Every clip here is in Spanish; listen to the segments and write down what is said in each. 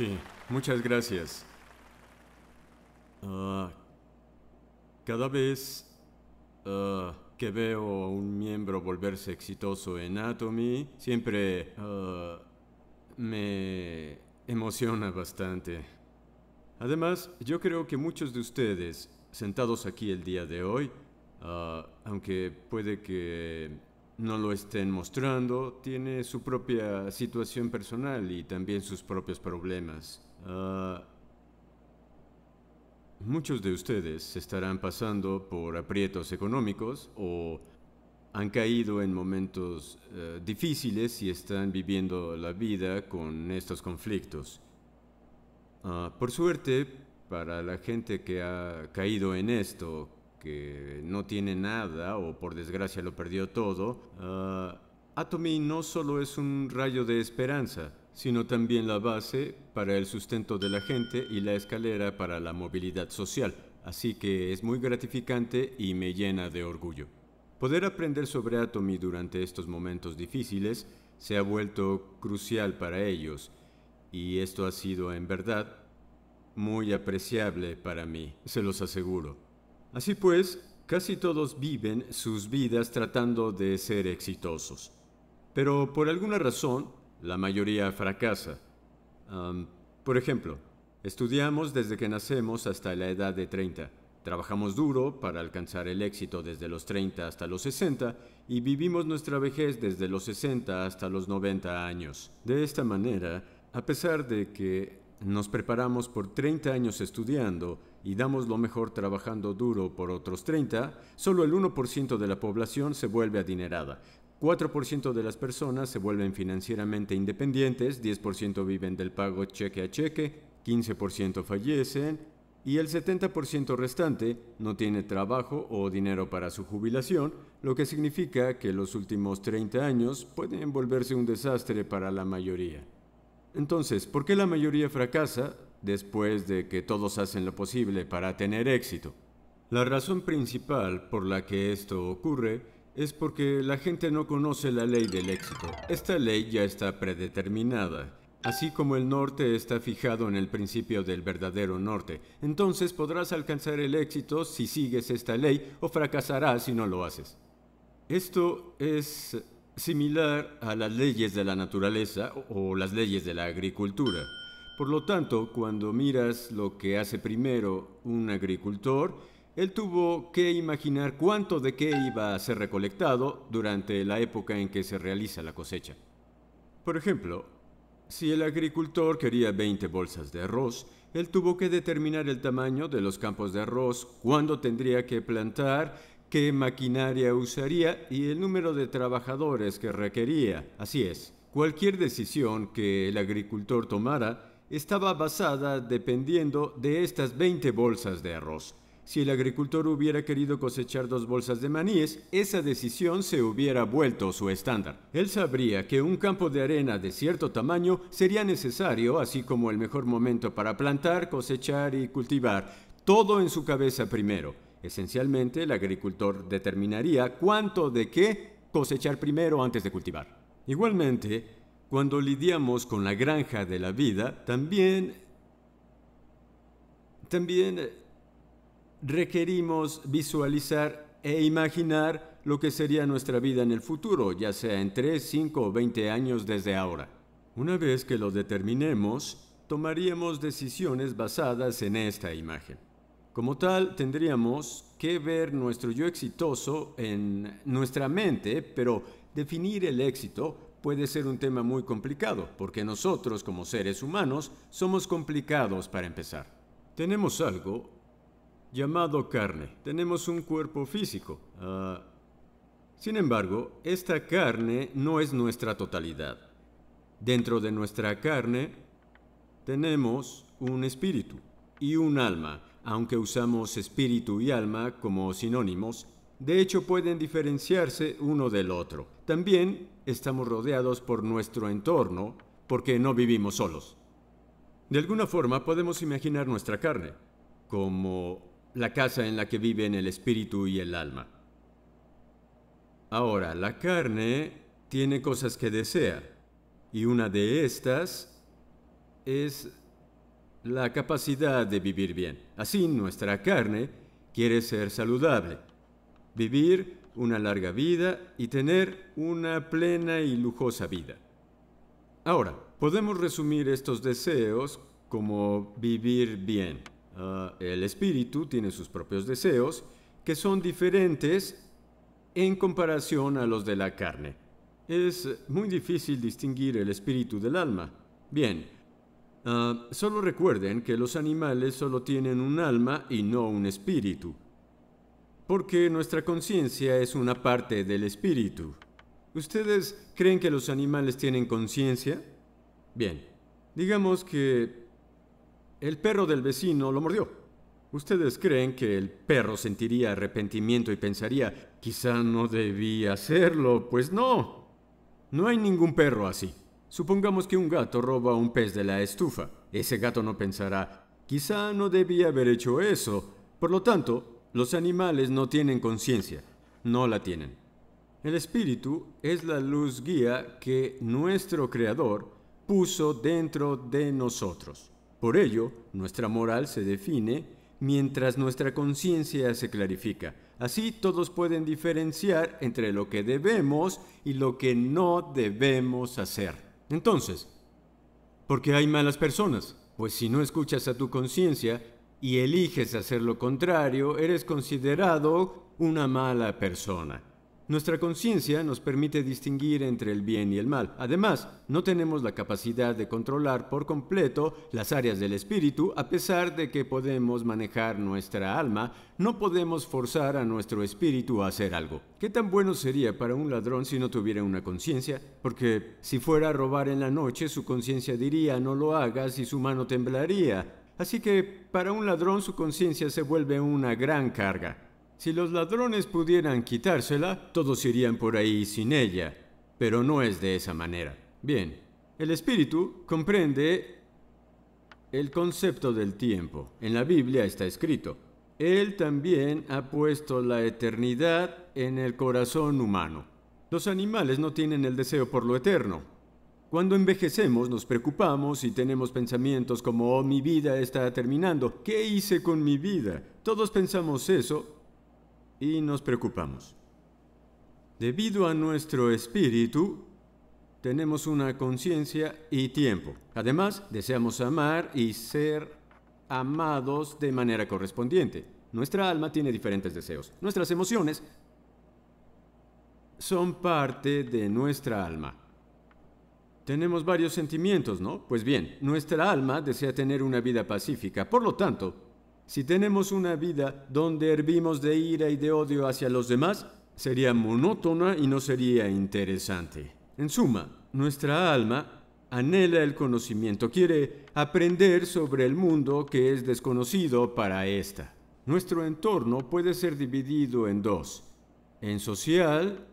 Sí, muchas gracias. Ah, cada vez ah, que veo a un miembro volverse exitoso en Atomy, siempre ah, me emociona bastante. Además, yo creo que muchos de ustedes, sentados aquí el día de hoy, aunque puede que no lo estén mostrando, tiene su propia situación personal y también sus propios problemas. Ah, muchos de ustedes estarán pasando por aprietos económicos o han caído en momentos eh, difíciles y están viviendo la vida con estos conflictos. Ah, por suerte, para la gente que ha caído en esto, que no tiene nada o por desgracia lo perdió todo, uh, Atomy no solo es un rayo de esperanza, sino también la base para el sustento de la gente y la escalera para la movilidad social. Así que es muy gratificante y me llena de orgullo. Poder aprender sobre Atomy durante estos momentos difíciles se ha vuelto crucial para ellos y esto ha sido en verdad muy apreciable para mí, se los aseguro. Así pues, casi todos viven sus vidas tratando de ser exitosos. Pero por alguna razón, la mayoría fracasa. por ejemplo, estudiamos desde que nacemos hasta la edad de 30. Trabajamos duro para alcanzar el éxito desde los 30 hasta los 60 y vivimos nuestra vejez desde los 60 hasta los 90 años. De esta manera, a pesar de que nos preparamos por 30 años estudiando y damos lo mejor trabajando duro por otros 30, solo el 1% de la población se vuelve adinerada. 4% de las personas se vuelven financieramente independientes, 10% viven del pago cheque a cheque, 15% fallecen y el 70% restante no tiene trabajo o dinero para su jubilación, lo que significa que los últimos 30 años pueden volverse un desastre para la mayoría. Entonces, ¿por qué la mayoría fracasa después de que todos hacen lo posible para tener éxito? La razón principal por la que esto ocurre es porque la gente no conoce la ley del éxito. Esta ley ya está predeterminada, así como el norte está fijado en el principio del verdadero norte. Entonces podrás alcanzar el éxito si sigues esta ley o fracasarás si no lo haces. Esto es similar a las leyes de la naturaleza o las leyes de la agricultura. Por lo tanto, cuando miras lo que hace primero un agricultor, él tuvo que imaginar cuánto de qué iba a ser recolectado durante la época en que se realiza la cosecha. Por ejemplo, si el agricultor quería 20 bolsas de arroz, él tuvo que determinar el tamaño de los campos de arroz, cuándo tendría que plantar qué maquinaria usaría y el número de trabajadores que requería. Así es, cualquier decisión que el agricultor tomara estaba basada dependiendo de estas 20 bolsas de arroz. Si el agricultor hubiera querido cosechar dos bolsas de maníes, esa decisión se hubiera vuelto su estándar. Él sabría que un campo de arena de cierto tamaño sería necesario, así como el mejor momento para plantar, cosechar y cultivar, todo en su cabeza primero. Esencialmente, el agricultor determinaría cuánto de qué cosechar primero antes de cultivar. Igualmente, cuando lidiamos con la granja de la vida, también, también eh, requerimos visualizar e imaginar lo que sería nuestra vida en el futuro, ya sea en 3, 5 o 20 años desde ahora. Una vez que lo determinemos, tomaríamos decisiones basadas en esta imagen. Como tal, tendríamos que ver nuestro yo exitoso en nuestra mente, pero definir el éxito puede ser un tema muy complicado, porque nosotros como seres humanos somos complicados para empezar. Tenemos algo llamado carne, tenemos un cuerpo físico. Ah, sin embargo, esta carne no es nuestra totalidad. Dentro de nuestra carne tenemos un espíritu y un alma, aunque usamos espíritu y alma como sinónimos, de hecho pueden diferenciarse uno del otro. También estamos rodeados por nuestro entorno porque no vivimos solos. De alguna forma podemos imaginar nuestra carne como la casa en la que viven el espíritu y el alma. Ahora, la carne tiene cosas que desea y una de estas es la capacidad de vivir bien. Así nuestra carne quiere ser saludable, vivir una larga vida y tener una plena y lujosa vida. Ahora, podemos resumir estos deseos como vivir bien. Ah, el espíritu tiene sus propios deseos que son diferentes en comparación a los de la carne. Es muy difícil distinguir el espíritu del alma. Bien, Ah, solo recuerden que los animales solo tienen un alma y no un espíritu, porque nuestra conciencia es una parte del espíritu. ¿Ustedes creen que los animales tienen conciencia? Bien, digamos que el perro del vecino lo mordió. ¿Ustedes creen que el perro sentiría arrepentimiento y pensaría, quizá no debía hacerlo? Pues no, no hay ningún perro así. Supongamos que un gato roba un pez de la estufa. Ese gato no pensará, quizá no debía haber hecho eso. Por lo tanto, los animales no tienen conciencia, no la tienen. El espíritu es la luz guía que nuestro Creador puso dentro de nosotros. Por ello, nuestra moral se define mientras nuestra conciencia se clarifica. Así todos pueden diferenciar entre lo que debemos y lo que no debemos hacer. Entonces, ¿por qué hay malas personas? Pues si no escuchas a tu conciencia y eliges hacer lo contrario, eres considerado una mala persona. Nuestra conciencia nos permite distinguir entre el bien y el mal. Además, no tenemos la capacidad de controlar por completo las áreas del espíritu, a pesar de que podemos manejar nuestra alma, no podemos forzar a nuestro espíritu a hacer algo. ¿Qué tan bueno sería para un ladrón si no tuviera una conciencia? Porque si fuera a robar en la noche, su conciencia diría no lo hagas y su mano temblaría. Así que para un ladrón su conciencia se vuelve una gran carga. Si los ladrones pudieran quitársela, todos irían por ahí sin ella, pero no es de esa manera. Bien, el espíritu comprende el concepto del tiempo. En la Biblia está escrito, Él también ha puesto la eternidad en el corazón humano. Los animales no tienen el deseo por lo eterno. Cuando envejecemos nos preocupamos y tenemos pensamientos como, oh, mi vida está terminando, ¿qué hice con mi vida? Todos pensamos eso y nos preocupamos. Debido a nuestro espíritu, tenemos una conciencia y tiempo. Además, deseamos amar y ser amados de manera correspondiente. Nuestra alma tiene diferentes deseos. Nuestras emociones son parte de nuestra alma. Tenemos varios sentimientos, ¿no? Pues bien, nuestra alma desea tener una vida pacífica. Por lo tanto, si tenemos una vida donde hervimos de ira y de odio hacia los demás, sería monótona y no sería interesante. En suma, nuestra alma anhela el conocimiento, quiere aprender sobre el mundo que es desconocido para ésta. Nuestro entorno puede ser dividido en dos, en social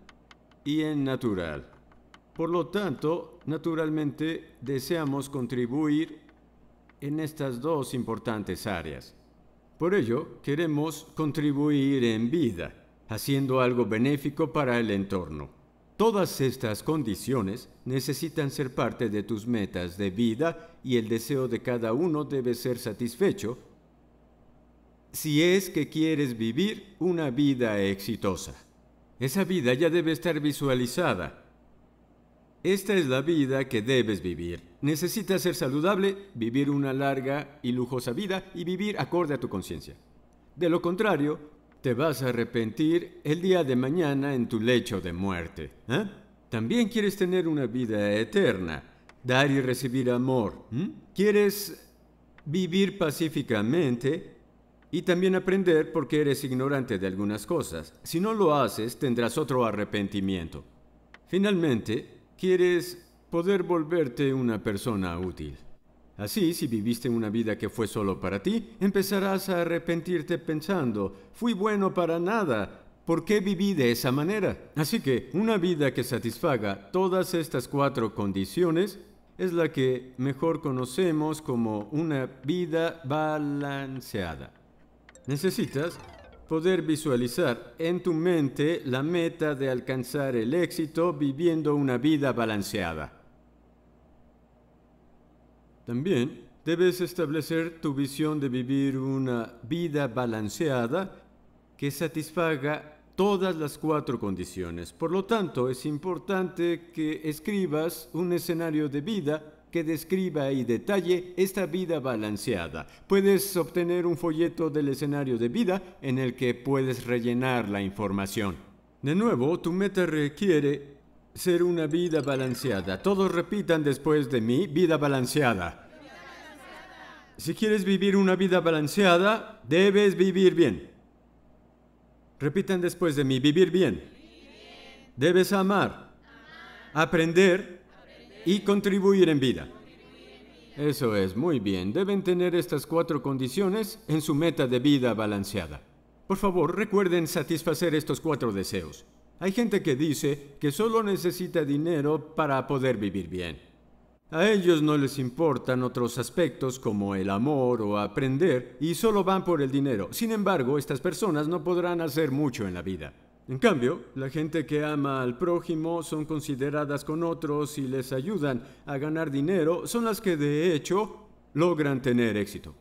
y en natural. Por lo tanto, naturalmente deseamos contribuir en estas dos importantes áreas. Por ello, queremos contribuir en vida, haciendo algo benéfico para el entorno. Todas estas condiciones necesitan ser parte de tus metas de vida y el deseo de cada uno debe ser satisfecho si es que quieres vivir una vida exitosa. Esa vida ya debe estar visualizada. Esta es la vida que debes vivir. Necesitas ser saludable, vivir una larga y lujosa vida y vivir acorde a tu conciencia. De lo contrario, te vas a arrepentir el día de mañana en tu lecho de muerte. ¿eh? También quieres tener una vida eterna, dar y recibir amor. Quieres vivir pacíficamente y también aprender porque eres ignorante de algunas cosas. Si no lo haces, tendrás otro arrepentimiento. Finalmente, quieres poder volverte una persona útil. Así, si viviste una vida que fue solo para ti, empezarás a arrepentirte pensando, fui bueno para nada, ¿por qué viví de esa manera? Así que una vida que satisfaga todas estas cuatro condiciones es la que mejor conocemos como una vida balanceada. Necesitas poder visualizar en tu mente la meta de alcanzar el éxito viviendo una vida balanceada. También debes establecer tu visión de vivir una vida balanceada que satisfaga todas las cuatro condiciones. Por lo tanto, es importante que escribas un escenario de vida que describa y detalle esta vida balanceada. Puedes obtener un folleto del escenario de vida en el que puedes rellenar la información. De nuevo, tu meta requiere ser una vida balanceada. Todos repitan después de mí, vida balanceada. Si quieres vivir una vida balanceada, debes vivir bien. Repitan después de mí, vivir bien. Debes amar, aprender y contribuir en vida. Eso es, muy bien. Deben tener estas cuatro condiciones en su meta de vida balanceada. Por favor, recuerden satisfacer estos cuatro deseos. Hay gente que dice que solo necesita dinero para poder vivir bien. A ellos no les importan otros aspectos como el amor o aprender y solo van por el dinero. Sin embargo, estas personas no podrán hacer mucho en la vida. En cambio, la gente que ama al prójimo son consideradas con otros y les ayudan a ganar dinero, son las que de hecho logran tener éxito.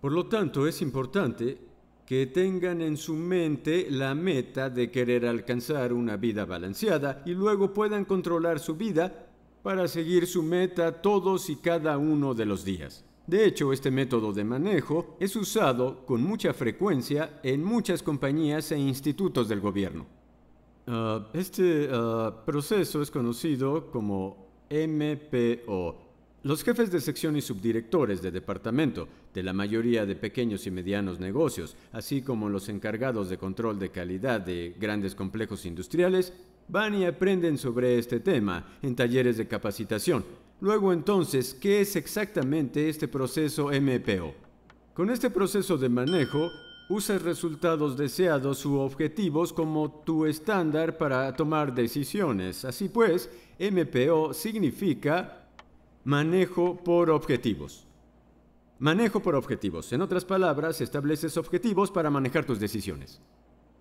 Por lo tanto, es importante que tengan en su mente la meta de querer alcanzar una vida balanceada y luego puedan controlar su vida para seguir su meta todos y cada uno de los días. De hecho, este método de manejo es usado con mucha frecuencia en muchas compañías e institutos del gobierno. Ah, este ah, proceso es conocido como MPO, los jefes de sección y subdirectores de departamento de la mayoría de pequeños y medianos negocios, así como los encargados de control de calidad de grandes complejos industriales, van y aprenden sobre este tema en talleres de capacitación. Luego entonces, ¿qué es exactamente este proceso MPO? Con este proceso de manejo, usas resultados deseados u objetivos como tu estándar para tomar decisiones. Así pues, MPO significa Manejo por objetivos. Manejo por objetivos. En otras palabras, estableces objetivos para manejar tus decisiones.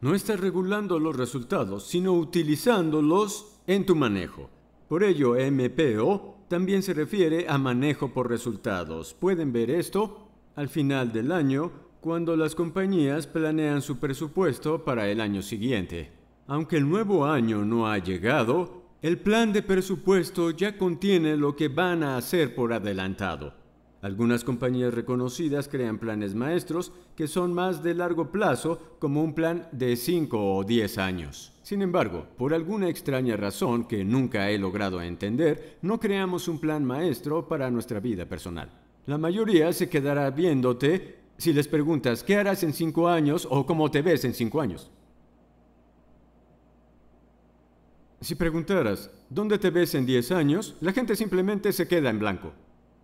No estás regulando los resultados, sino utilizándolos en tu manejo. Por ello, MPO también se refiere a manejo por resultados. Pueden ver esto al final del año cuando las compañías planean su presupuesto para el año siguiente. Aunque el nuevo año no ha llegado, el plan de presupuesto ya contiene lo que van a hacer por adelantado. Algunas compañías reconocidas crean planes maestros que son más de largo plazo, como un plan de 5 o 10 años. Sin embargo, por alguna extraña razón que nunca he logrado entender, no creamos un plan maestro para nuestra vida personal. La mayoría se quedará viéndote si les preguntas qué harás en 5 años o cómo te ves en 5 años. Si preguntaras, ¿dónde te ves en 10 años?, la gente simplemente se queda en blanco.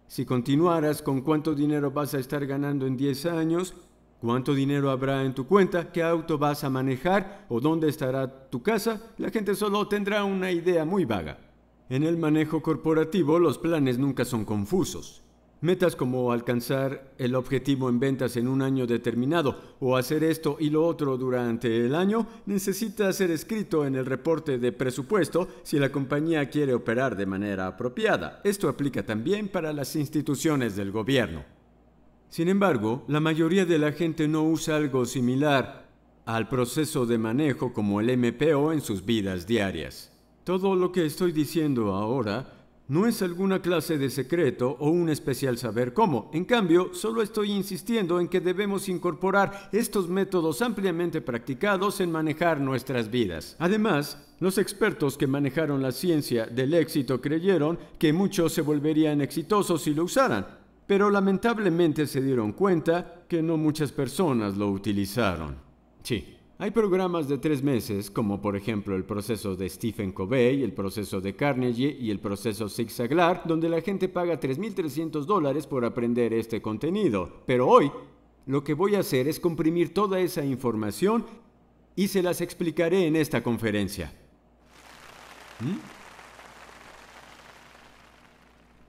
Si continuaras con cuánto dinero vas a estar ganando en 10 años, cuánto dinero habrá en tu cuenta, qué auto vas a manejar o dónde estará tu casa, la gente solo tendrá una idea muy vaga. En el manejo corporativo los planes nunca son confusos. Metas como alcanzar el objetivo en ventas en un año determinado o hacer esto y lo otro durante el año necesita ser escrito en el reporte de presupuesto si la compañía quiere operar de manera apropiada. Esto aplica también para las instituciones del gobierno. Sin embargo, la mayoría de la gente no usa algo similar al proceso de manejo como el MPO en sus vidas diarias. Todo lo que estoy diciendo ahora no es alguna clase de secreto o un especial saber cómo. En cambio, solo estoy insistiendo en que debemos incorporar estos métodos ampliamente practicados en manejar nuestras vidas. Además, los expertos que manejaron la ciencia del éxito creyeron que muchos se volverían exitosos si lo usaran, pero lamentablemente se dieron cuenta que no muchas personas lo utilizaron. Sí. Hay programas de tres meses, como por ejemplo el proceso de Stephen Covey, el proceso de Carnegie y el proceso Zigzaglar, donde la gente paga 3.300 dólares por aprender este contenido. Pero hoy, lo que voy a hacer es comprimir toda esa información y se las explicaré en esta conferencia. ¿Mm?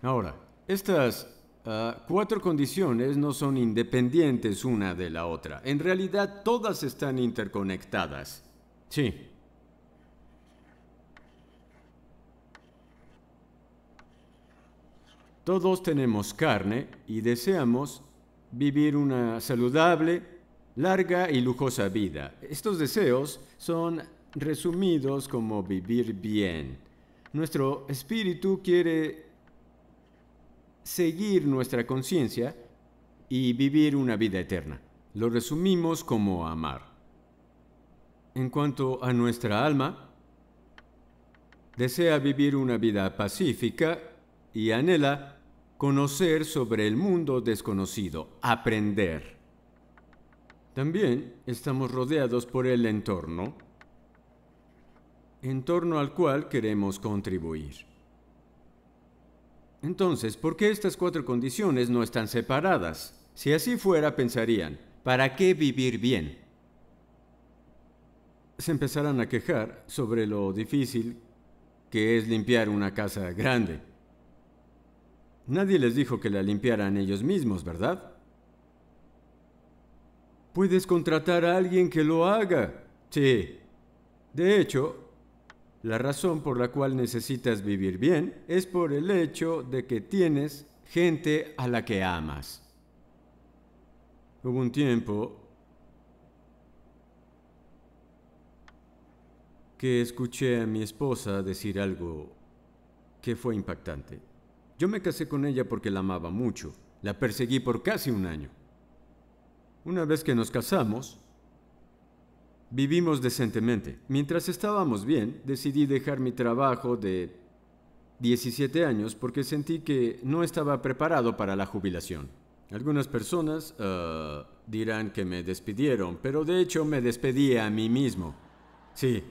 Ahora, estas Ah, cuatro condiciones no son independientes una de la otra. En realidad todas están interconectadas. Sí. Todos tenemos carne y deseamos vivir una saludable, larga y lujosa vida. Estos deseos son resumidos como vivir bien. Nuestro espíritu quiere seguir nuestra conciencia y vivir una vida eterna. Lo resumimos como amar. En cuanto a nuestra alma, desea vivir una vida pacífica y anhela conocer sobre el mundo desconocido, aprender. También estamos rodeados por el entorno, en torno al cual queremos contribuir. Entonces, ¿por qué estas cuatro condiciones no están separadas? Si así fuera, pensarían, ¿para qué vivir bien? Se empezarán a quejar sobre lo difícil que es limpiar una casa grande. Nadie les dijo que la limpiaran ellos mismos, ¿verdad? Puedes contratar a alguien que lo haga. Sí. De hecho, la razón por la cual necesitas vivir bien es por el hecho de que tienes gente a la que amas. Hubo un tiempo que escuché a mi esposa decir algo que fue impactante. Yo me casé con ella porque la amaba mucho. La perseguí por casi un año. Una vez que nos casamos, Vivimos decentemente. Mientras estábamos bien, decidí dejar mi trabajo de 17 años porque sentí que no estaba preparado para la jubilación. Algunas personas eh, dirán que me despidieron, pero de hecho me despedí a mí mismo. Sí,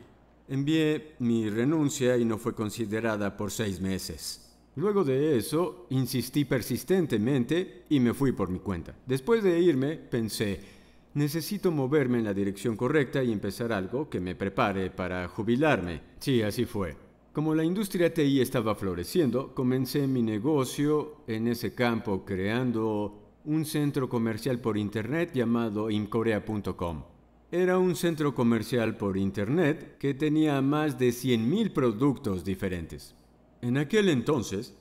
envié mi renuncia y no fue considerada por seis meses. Luego de eso, insistí persistentemente y me fui por mi cuenta. Después de irme, pensé, Necesito moverme en la dirección correcta y empezar algo que me prepare para jubilarme. Sí, así fue. Como la industria TI estaba floreciendo, comencé mi negocio en ese campo creando un centro comercial por internet llamado imcorea.com. Era un centro comercial por internet que tenía más de 100.000 productos diferentes. En aquel entonces,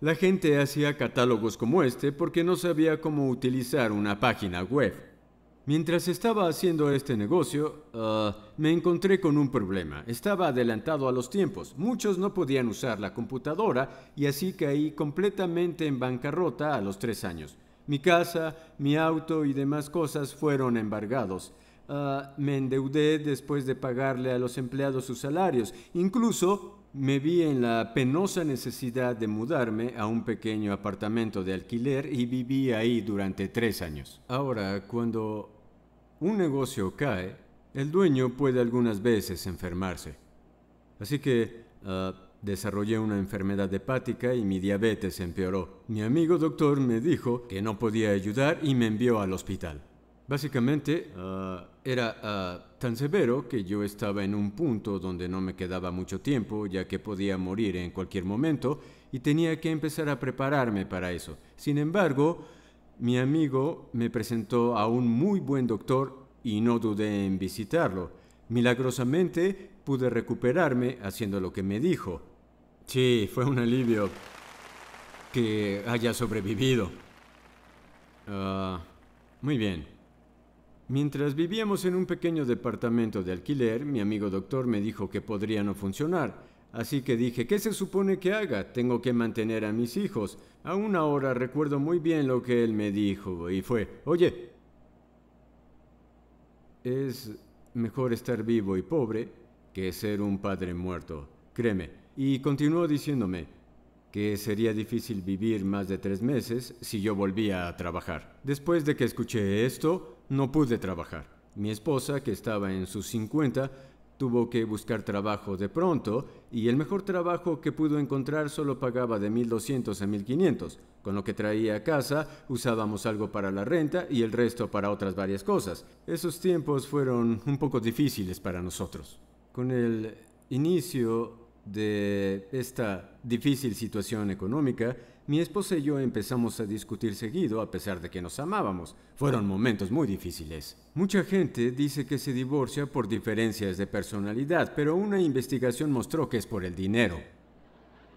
la gente hacía catálogos como este porque no sabía cómo utilizar una página web. Mientras estaba haciendo este negocio, ah, me encontré con un problema. Estaba adelantado a los tiempos. Muchos no podían usar la computadora y así caí completamente en bancarrota a los tres años. Mi casa, mi auto y demás cosas fueron embargados. Ah, me endeudé después de pagarle a los empleados sus salarios. Incluso me vi en la penosa necesidad de mudarme a un pequeño apartamento de alquiler y viví ahí durante tres años. Ahora, cuando un negocio cae, el dueño puede algunas veces enfermarse. Así que ah, desarrollé una enfermedad hepática y mi diabetes empeoró. Mi amigo doctor me dijo que no podía ayudar y me envió al hospital. Básicamente, ah, era ah, tan severo que yo estaba en un punto donde no me quedaba mucho tiempo, ya que podía morir en cualquier momento y tenía que empezar a prepararme para eso. Sin embargo, mi amigo me presentó a un muy buen doctor y no dudé en visitarlo. Milagrosamente pude recuperarme haciendo lo que me dijo. Sí, fue un alivio que haya sobrevivido. Ah, muy bien. Mientras vivíamos en un pequeño departamento de alquiler, mi amigo doctor me dijo que podría no funcionar Así que dije, ¿qué se supone que haga? Tengo que mantener a mis hijos. Aún ahora recuerdo muy bien lo que él me dijo y fue, oye, es mejor estar vivo y pobre que ser un padre muerto, créeme. Y continuó diciéndome que sería difícil vivir más de tres meses si yo volvía a trabajar. Después de que escuché esto, no pude trabajar. Mi esposa, que estaba en sus 50, Tuvo que buscar trabajo de pronto y el mejor trabajo que pudo encontrar solo pagaba de 1.200 a 1.500. Con lo que traía a casa usábamos algo para la renta y el resto para otras varias cosas. Esos tiempos fueron un poco difíciles para nosotros. Con el inicio de esta difícil situación económica, mi esposa y yo empezamos a discutir seguido a pesar de que nos amábamos. Fueron momentos muy difíciles. Mucha gente dice que se divorcia por diferencias de personalidad, pero una investigación mostró que es por el dinero.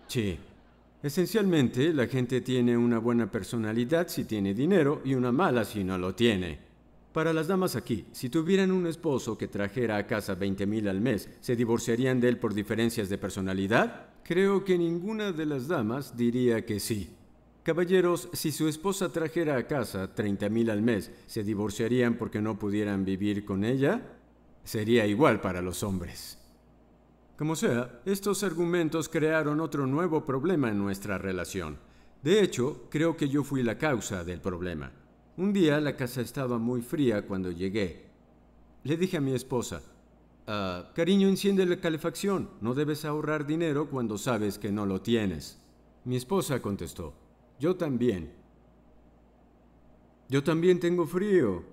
Sí. Esencialmente, la gente tiene una buena personalidad si tiene dinero y una mala si no lo tiene. Para las damas aquí, si tuvieran un esposo que trajera a casa $20,000 mil al mes, ¿se divorciarían de él por diferencias de personalidad? Creo que ninguna de las damas diría que sí. Caballeros, si su esposa trajera a casa $30,000 al mes, ¿se divorciarían porque no pudieran vivir con ella? Sería igual para los hombres. Como sea, estos argumentos crearon otro nuevo problema en nuestra relación. De hecho, creo que yo fui la causa del problema. Un día la casa estaba muy fría cuando llegué. Le dije a mi esposa, ah, cariño, enciende la calefacción. No debes ahorrar dinero cuando sabes que no lo tienes. Mi esposa contestó, yo también. Yo también tengo frío.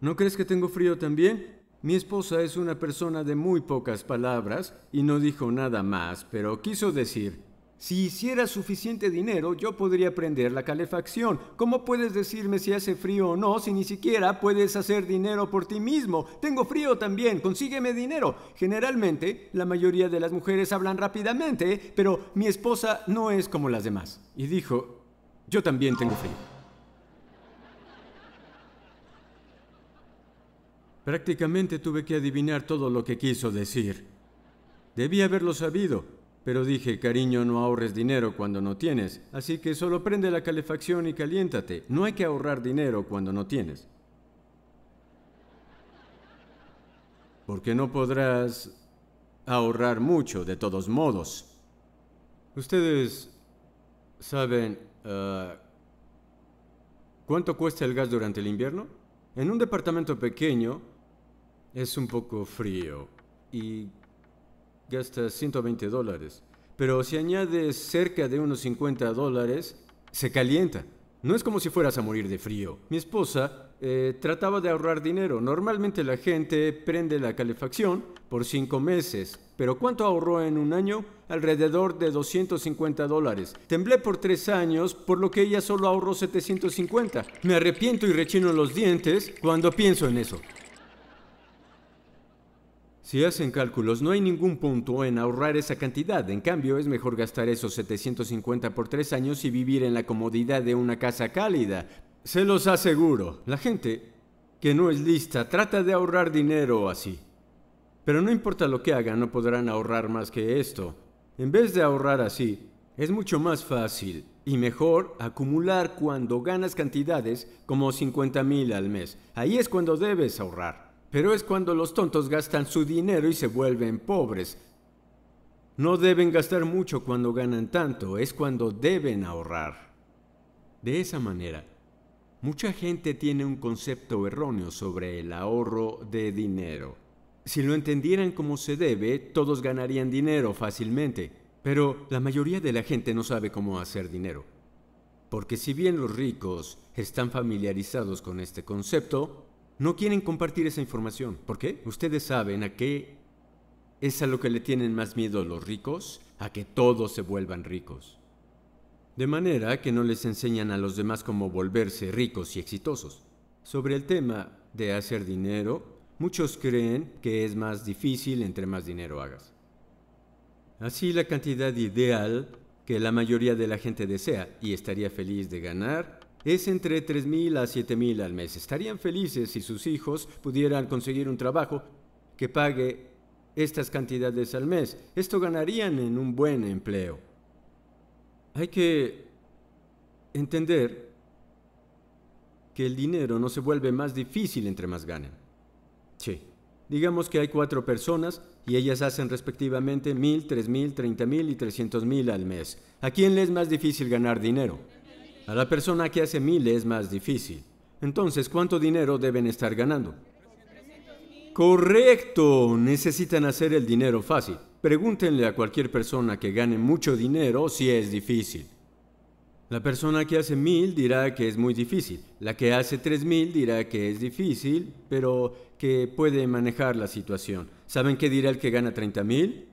¿No crees que tengo frío también? Mi esposa es una persona de muy pocas palabras y no dijo nada más, pero quiso decir, si hiciera suficiente dinero, yo podría prender la calefacción. ¿Cómo puedes decirme si hace frío o no si ni siquiera puedes hacer dinero por ti mismo? Tengo frío también, consígueme dinero. Generalmente, la mayoría de las mujeres hablan rápidamente, pero mi esposa no es como las demás. Y dijo, yo también tengo frío. Prácticamente tuve que adivinar todo lo que quiso decir. Debí haberlo sabido. Pero dije, cariño, no ahorres dinero cuando no tienes, así que solo prende la calefacción y caliéntate. No hay que ahorrar dinero cuando no tienes. Porque no podrás ahorrar mucho de todos modos. Ustedes saben ah, cuánto cuesta el gas durante el invierno. En un departamento pequeño es un poco frío y gastas 120 dólares. Pero si añades cerca de unos 50 dólares, se calienta. No es como si fueras a morir de frío. Mi esposa eh, trataba de ahorrar dinero. Normalmente la gente prende la calefacción por 5 meses. Pero ¿cuánto ahorró en un año? Alrededor de 250 dólares. Temblé por 3 años, por lo que ella solo ahorró 750. Me arrepiento y rechino los dientes cuando pienso en eso. Si hacen cálculos, no hay ningún punto en ahorrar esa cantidad. En cambio, es mejor gastar esos 750 por tres años y vivir en la comodidad de una casa cálida. Se los aseguro, la gente que no es lista trata de ahorrar dinero así. Pero no importa lo que hagan, no podrán ahorrar más que esto. En vez de ahorrar así, es mucho más fácil y mejor acumular cuando ganas cantidades como 50 mil al mes. Ahí es cuando debes ahorrar. Pero es cuando los tontos gastan su dinero y se vuelven pobres. No deben gastar mucho cuando ganan tanto, es cuando deben ahorrar. De esa manera, mucha gente tiene un concepto erróneo sobre el ahorro de dinero. Si lo entendieran como se debe, todos ganarían dinero fácilmente, pero la mayoría de la gente no sabe cómo hacer dinero. Porque si bien los ricos están familiarizados con este concepto, no quieren compartir esa información. ¿Por qué? Ustedes saben a qué es a lo que le tienen más miedo los ricos, a que todos se vuelvan ricos. De manera que no les enseñan a los demás cómo volverse ricos y exitosos. Sobre el tema de hacer dinero, muchos creen que es más difícil entre más dinero hagas. Así la cantidad ideal que la mayoría de la gente desea y estaría feliz de ganar es entre 3.000 a 7.000 al mes. Estarían felices si sus hijos pudieran conseguir un trabajo que pague estas cantidades al mes. Esto ganarían en un buen empleo. Hay que entender que el dinero no se vuelve más difícil entre más ganen. Sí. Digamos que hay cuatro personas y ellas hacen respectivamente 1.000, 3.000, 30.000 y 300.000 al mes. ¿A quién le es más difícil ganar dinero? A la persona que hace mil es más difícil. Entonces, ¿cuánto dinero deben estar ganando? Correcto, necesitan hacer el dinero fácil. Pregúntenle a cualquier persona que gane mucho dinero si es difícil. La persona que hace mil dirá que es muy difícil. La que hace tres mil dirá que es difícil, pero que puede manejar la situación. ¿Saben qué dirá el que gana treinta mil?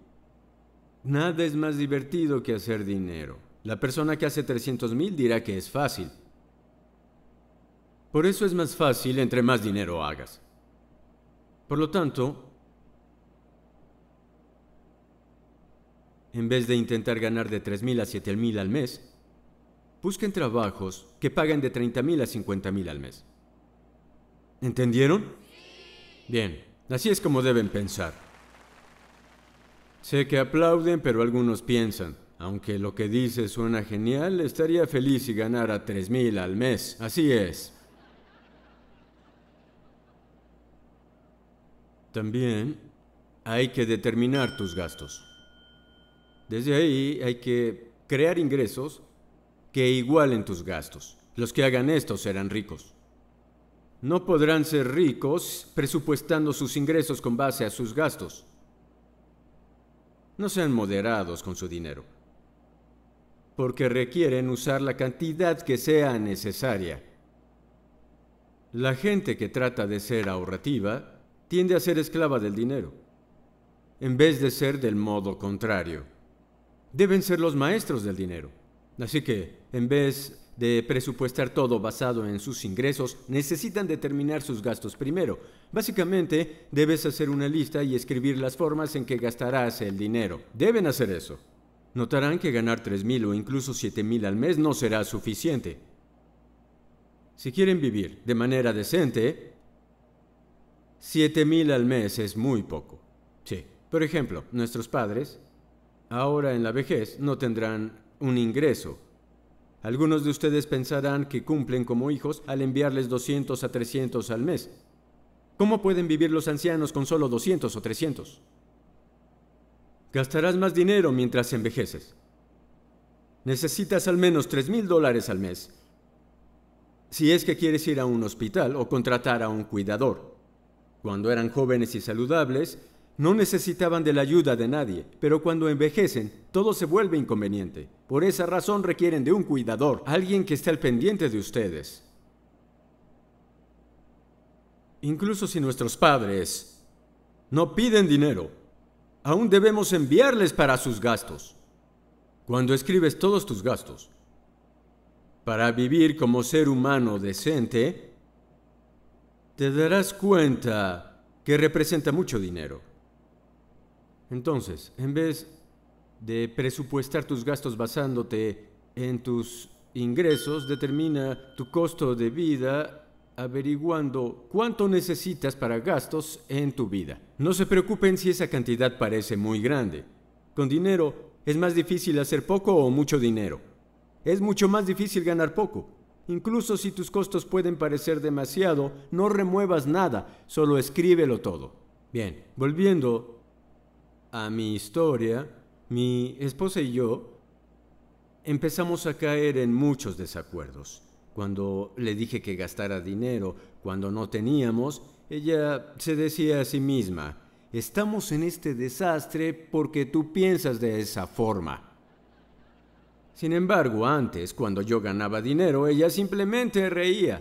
Nada es más divertido que hacer dinero. La persona que hace 300.000 dirá que es fácil. Por eso es más fácil entre más dinero hagas. Por lo tanto, en vez de intentar ganar de 3.000 a 7.000 al mes, busquen trabajos que paguen de 30.000 a 50.000 al mes. ¿Entendieron? Bien, así es como deben pensar. Sé que aplauden, pero algunos piensan. Aunque lo que dice suena genial, estaría feliz si ganara 3.000 al mes. Así es. También hay que determinar tus gastos. Desde ahí hay que crear ingresos que igualen tus gastos. Los que hagan esto serán ricos. No podrán ser ricos presupuestando sus ingresos con base a sus gastos. No sean moderados con su dinero porque requieren usar la cantidad que sea necesaria. La gente que trata de ser ahorrativa tiende a ser esclava del dinero, en vez de ser del modo contrario. Deben ser los maestros del dinero. Así que, en vez de presupuestar todo basado en sus ingresos, necesitan determinar sus gastos primero. Básicamente, debes hacer una lista y escribir las formas en que gastarás el dinero. Deben hacer eso notarán que ganar 3.000 o incluso 7.000 al mes no será suficiente. Si quieren vivir de manera decente, 7.000 al mes es muy poco. Sí. Por ejemplo, nuestros padres, ahora en la vejez, no tendrán un ingreso. Algunos de ustedes pensarán que cumplen como hijos al enviarles 200 a 300 al mes. ¿Cómo pueden vivir los ancianos con solo 200 o 300? Gastarás más dinero mientras envejeces. Necesitas al menos 3 mil dólares al mes. Si es que quieres ir a un hospital o contratar a un cuidador. Cuando eran jóvenes y saludables, no necesitaban de la ayuda de nadie, pero cuando envejecen, todo se vuelve inconveniente. Por esa razón requieren de un cuidador, alguien que esté al pendiente de ustedes. Incluso si nuestros padres no piden dinero, aún debemos enviarles para sus gastos. Cuando escribes todos tus gastos, para vivir como ser humano decente, te darás cuenta que representa mucho dinero. Entonces, en vez de presupuestar tus gastos basándote en tus ingresos, determina tu costo de vida averiguando cuánto necesitas para gastos en tu vida. No se preocupen si esa cantidad parece muy grande. Con dinero es más difícil hacer poco o mucho dinero. Es mucho más difícil ganar poco. Incluso si tus costos pueden parecer demasiado, no remuevas nada, solo escríbelo todo. Bien, volviendo a mi historia, mi esposa y yo empezamos a caer en muchos desacuerdos cuando le dije que gastara dinero, cuando no teníamos, ella se decía a sí misma, estamos en este desastre porque tú piensas de esa forma. Sin embargo, antes, cuando yo ganaba dinero, ella simplemente reía.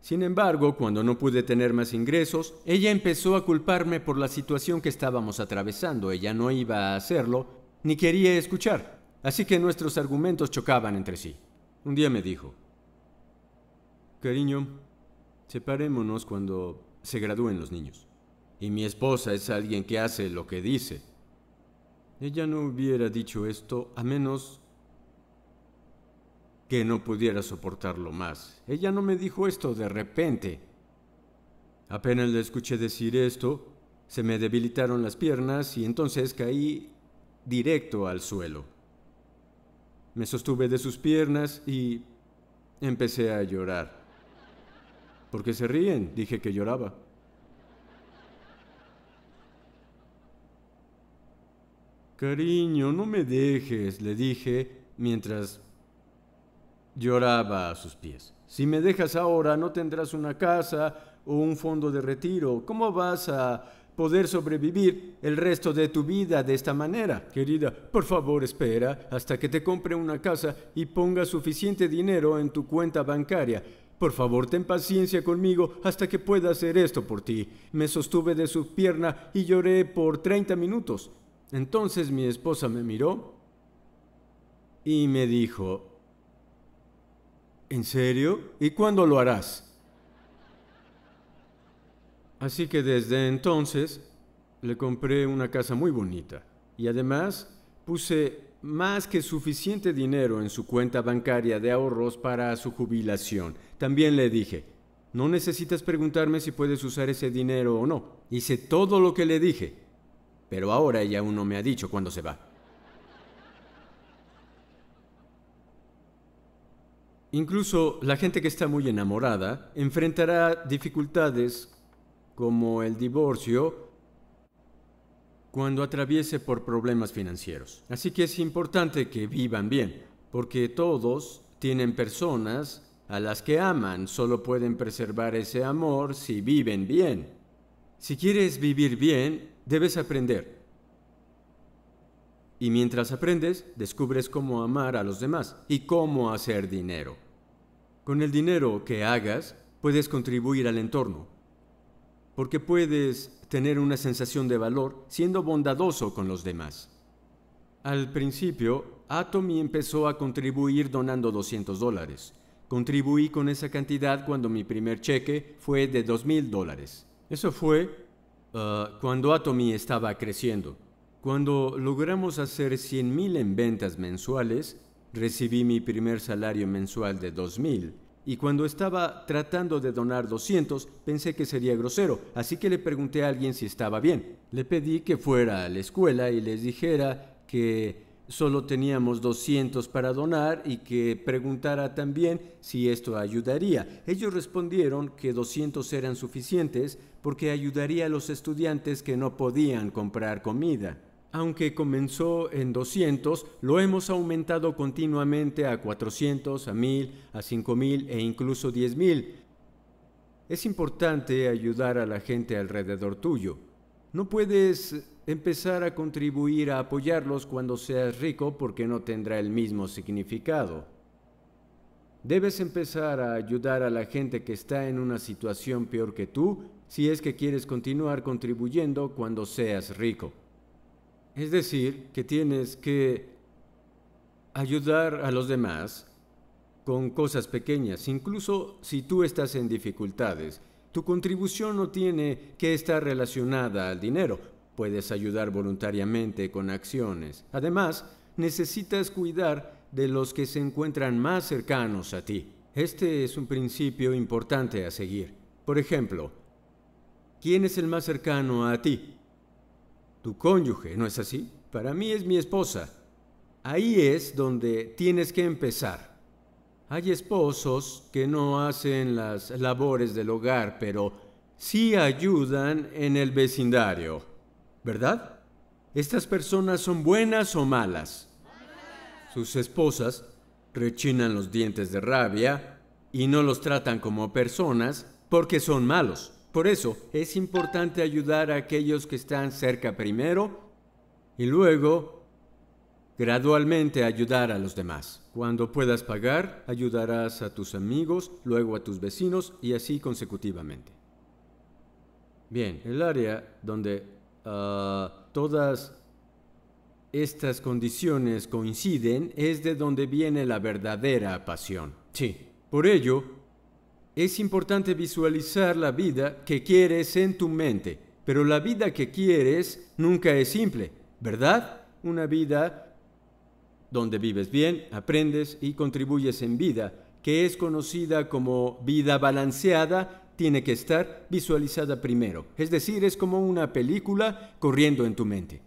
Sin embargo, cuando no pude tener más ingresos, ella empezó a culparme por la situación que estábamos atravesando. Ella no iba a hacerlo, ni quería escuchar. Así que nuestros argumentos chocaban entre sí. Un día me dijo, Cariño, separémonos cuando se gradúen los niños. Y mi esposa es alguien que hace lo que dice. Ella no hubiera dicho esto a menos que no pudiera soportarlo más. Ella no me dijo esto de repente. Apenas le escuché decir esto, se me debilitaron las piernas y entonces caí directo al suelo. Me sostuve de sus piernas y empecé a llorar. ¿Por qué se ríen? Dije que lloraba. Cariño, no me dejes, le dije mientras lloraba a sus pies. Si me dejas ahora, no tendrás una casa o un fondo de retiro. ¿Cómo vas a poder sobrevivir el resto de tu vida de esta manera? Querida, por favor espera hasta que te compre una casa y ponga suficiente dinero en tu cuenta bancaria. Por favor, ten paciencia conmigo hasta que pueda hacer esto por ti. Me sostuve de su pierna y lloré por 30 minutos. Entonces mi esposa me miró y me dijo, ¿En serio? ¿Y cuándo lo harás? Así que desde entonces le compré una casa muy bonita y además puse más que suficiente dinero en su cuenta bancaria de ahorros para su jubilación. También le dije, no necesitas preguntarme si puedes usar ese dinero o no. Hice todo lo que le dije, pero ahora ella aún no me ha dicho cuándo se va. Incluso la gente que está muy enamorada enfrentará dificultades como el divorcio cuando atraviese por problemas financieros. Así que es importante que vivan bien, porque todos tienen personas a las que aman, solo pueden preservar ese amor si viven bien. Si quieres vivir bien, debes aprender. Y mientras aprendes, descubres cómo amar a los demás y cómo hacer dinero. Con el dinero que hagas, puedes contribuir al entorno, porque puedes tener una sensación de valor siendo bondadoso con los demás. Al principio, Atomy empezó a contribuir donando 200 dólares. Contribuí con esa cantidad cuando mi primer cheque fue de 2.000 dólares. Eso fue ah, cuando Atomy estaba creciendo. Cuando logramos hacer 100.000 en ventas mensuales, recibí mi primer salario mensual de 2.000 y cuando estaba tratando de donar 200, pensé que sería grosero, así que le pregunté a alguien si estaba bien. Le pedí que fuera a la escuela y les dijera que solo teníamos 200 para donar y que preguntara también si esto ayudaría. Ellos respondieron que 200 eran suficientes porque ayudaría a los estudiantes que no podían comprar comida. Aunque comenzó en 200, lo hemos aumentado continuamente a 400, a 1000, a 5000 e incluso 10000. Es importante ayudar a la gente alrededor tuyo. No puedes empezar a contribuir a apoyarlos cuando seas rico porque no tendrá el mismo significado. Debes empezar a ayudar a la gente que está en una situación peor que tú si es que quieres continuar contribuyendo cuando seas rico. Es decir, que tienes que ayudar a los demás con cosas pequeñas, incluso si tú estás en dificultades. Tu contribución no tiene que estar relacionada al dinero. Puedes ayudar voluntariamente con acciones. Además, necesitas cuidar de los que se encuentran más cercanos a ti. Este es un principio importante a seguir. Por ejemplo, ¿quién es el más cercano a ti? tu cónyuge, ¿no es así? Para mí es mi esposa. Ahí es donde tienes que empezar. Hay esposos que no hacen las labores del hogar, pero sí ayudan en el vecindario, ¿verdad? ¿Estas personas son buenas o malas? Sus esposas rechinan los dientes de rabia y no los tratan como personas porque son malos. Por eso es importante ayudar a aquellos que están cerca primero y luego gradualmente ayudar a los demás. Cuando puedas pagar, ayudarás a tus amigos, luego a tus vecinos y así consecutivamente. Bien, el área donde ah, todas estas condiciones coinciden es de donde viene la verdadera pasión. Sí. Por ello, es importante visualizar la vida que quieres en tu mente, pero la vida que quieres nunca es simple, ¿verdad? Una vida donde vives bien, aprendes y contribuyes en vida, que es conocida como vida balanceada, tiene que estar visualizada primero. Es decir, es como una película corriendo en tu mente.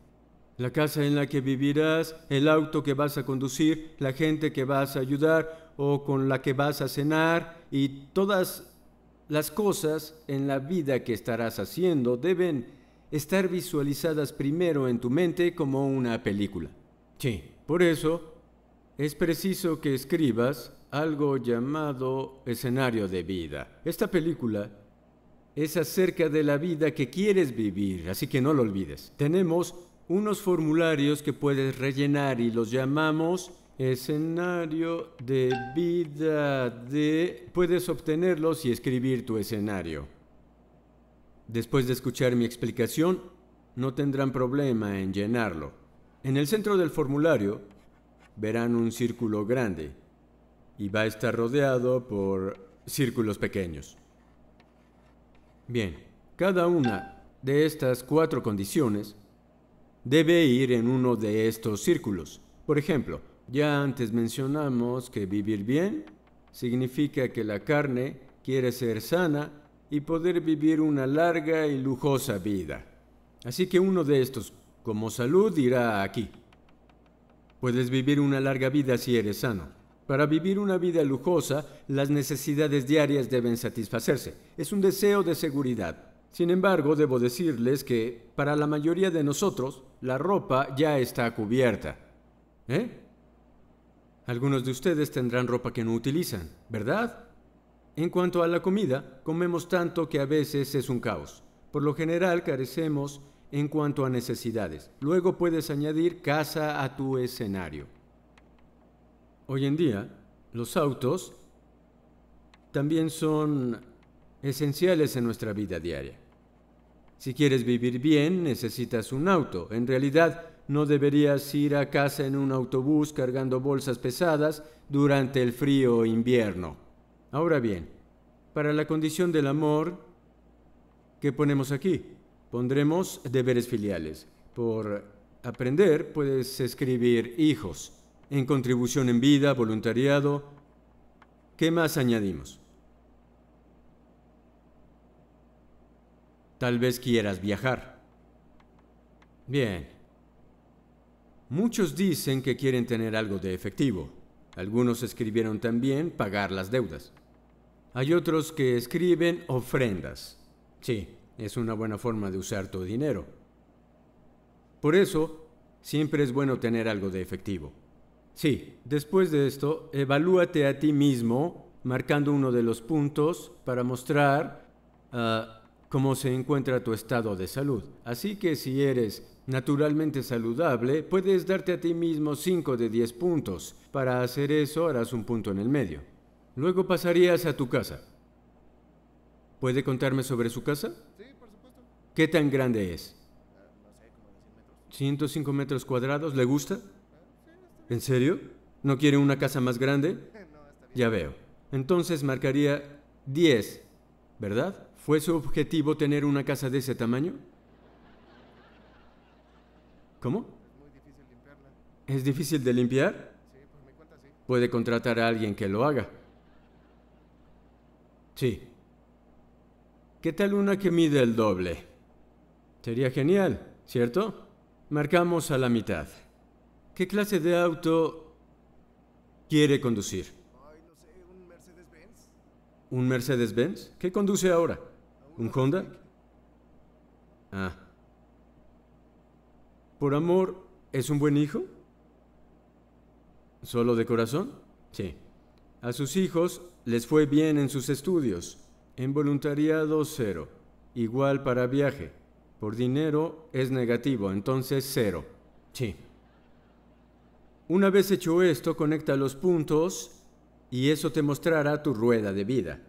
La casa en la que vivirás, el auto que vas a conducir, la gente que vas a ayudar, o con la que vas a cenar y todas las cosas en la vida que estarás haciendo deben estar visualizadas primero en tu mente como una película. Sí. Por eso, es preciso que escribas algo llamado escenario de vida. Esta película es acerca de la vida que quieres vivir, así que no lo olvides. Tenemos unos formularios que puedes rellenar y los llamamos Escenario de vida de... Puedes obtenerlos y escribir tu escenario. Después de escuchar mi explicación, no tendrán problema en llenarlo. En el centro del formulario verán un círculo grande y va a estar rodeado por círculos pequeños. Bien, cada una de estas cuatro condiciones debe ir en uno de estos círculos. Por ejemplo, ya antes mencionamos que vivir bien significa que la carne quiere ser sana y poder vivir una larga y lujosa vida. Así que uno de estos, como salud, irá aquí. Puedes vivir una larga vida si eres sano. Para vivir una vida lujosa, las necesidades diarias deben satisfacerse. Es un deseo de seguridad. Sin embargo, debo decirles que para la mayoría de nosotros, la ropa ya está cubierta. ¿Eh? Algunos de ustedes tendrán ropa que no utilizan, ¿verdad? En cuanto a la comida, comemos tanto que a veces es un caos. Por lo general carecemos en cuanto a necesidades. Luego puedes añadir casa a tu escenario. Hoy en día, los autos también son esenciales en nuestra vida diaria. Si quieres vivir bien, necesitas un auto. En realidad, no deberías ir a casa en un autobús cargando bolsas pesadas durante el frío invierno. Ahora bien, para la condición del amor, ¿qué ponemos aquí? Pondremos deberes filiales. Por aprender puedes escribir hijos. En contribución en vida, voluntariado. ¿Qué más añadimos? Tal vez quieras viajar. Bien, Muchos dicen que quieren tener algo de efectivo. Algunos escribieron también pagar las deudas. Hay otros que escriben ofrendas. Sí, es una buena forma de usar tu dinero. Por eso, siempre es bueno tener algo de efectivo. Sí, después de esto, evalúate a ti mismo marcando uno de los puntos para mostrar ah, cómo se encuentra tu estado de salud. Así que si eres Naturalmente saludable, puedes darte a ti mismo 5 de 10 puntos. Para hacer eso harás un punto en el medio. Luego pasarías a tu casa. ¿Puede contarme sobre su casa? Sí, por supuesto. ¿Qué tan grande es? 105 metros cuadrados, ¿le gusta? ¿En serio? ¿No quiere una casa más grande? Ya veo. Entonces marcaría 10, ¿verdad? ¿Fue su objetivo tener una casa de ese tamaño? ¿Cómo? Es difícil de limpiar? Sí, pues cuenta Puede contratar a alguien que lo haga. Sí. ¿Qué tal una que mide el doble? Sería genial, ¿cierto? Marcamos a la mitad. ¿Qué clase de auto quiere conducir? un Mercedes-Benz. ¿Un Mercedes-Benz? ¿Qué conduce ahora? ¿Un Honda? Ah por amor, ¿es un buen hijo? ¿Solo de corazón? Sí. A sus hijos les fue bien en sus estudios. En voluntariado, cero. Igual para viaje. Por dinero es negativo, entonces cero. Sí. Una vez hecho esto, conecta los puntos y eso te mostrará tu rueda de vida.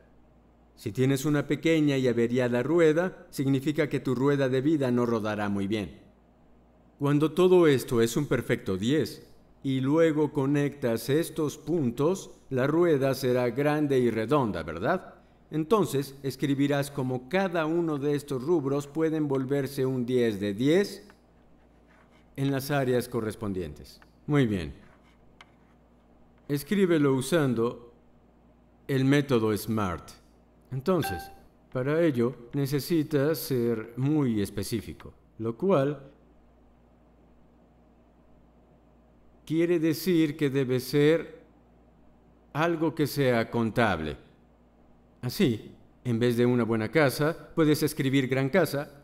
Si tienes una pequeña y averiada rueda, significa que tu rueda de vida no rodará muy bien. Cuando todo esto es un perfecto 10 y luego conectas estos puntos, la rueda será grande y redonda, ¿verdad? Entonces escribirás como cada uno de estos rubros pueden volverse un 10 de 10 en las áreas correspondientes. Muy bien. Escríbelo usando el método SMART. Entonces, para ello necesitas ser muy específico, lo cual quiere decir que debe ser algo que sea contable. Así, en vez de una buena casa, puedes escribir gran casa,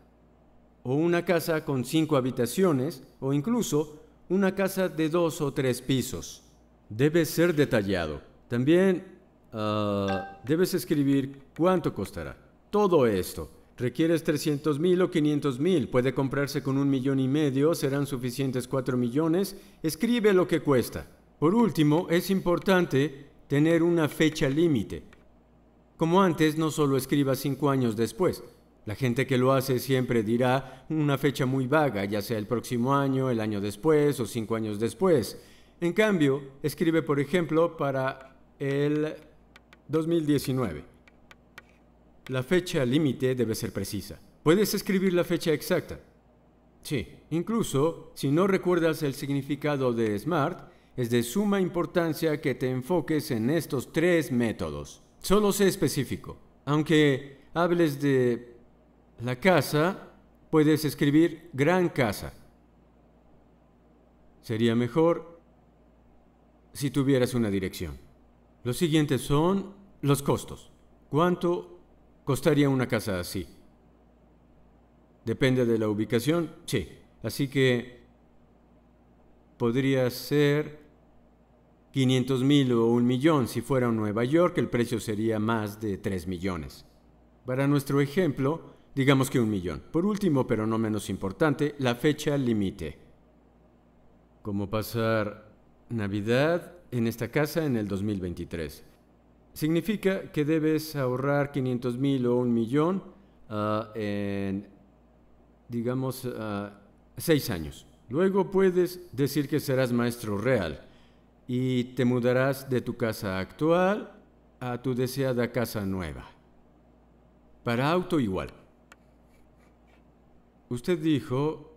o una casa con cinco habitaciones, o incluso una casa de dos o tres pisos. Debe ser detallado. También ah, debes escribir cuánto costará. Todo esto Requieres 300 mil o 500 mil, puede comprarse con un millón y medio, serán suficientes 4 millones, escribe lo que cuesta. Por último, es importante tener una fecha límite. Como antes, no solo escriba 5 años después. La gente que lo hace siempre dirá una fecha muy vaga, ya sea el próximo año, el año después o 5 años después. En cambio, escribe, por ejemplo, para el 2019. La fecha límite debe ser precisa. ¿Puedes escribir la fecha exacta? Sí. Incluso si no recuerdas el significado de SMART, es de suma importancia que te enfoques en estos tres métodos. Solo sé específico. Aunque hables de la casa, puedes escribir gran casa. Sería mejor si tuvieras una dirección. Los siguientes son los costos. ¿Cuánto costaría una casa así. Depende de la ubicación, sí. Así que podría ser 500 mil o un millón. Si fuera en Nueva York, el precio sería más de 3 millones. Para nuestro ejemplo, digamos que un millón. Por último, pero no menos importante, la fecha límite. ¿Cómo pasar Navidad en esta casa en el 2023. Significa que debes ahorrar 500 mil o un millón ah, en, digamos, ah, seis años. Luego puedes decir que serás maestro real y te mudarás de tu casa actual a tu deseada casa nueva. Para auto igual. Usted dijo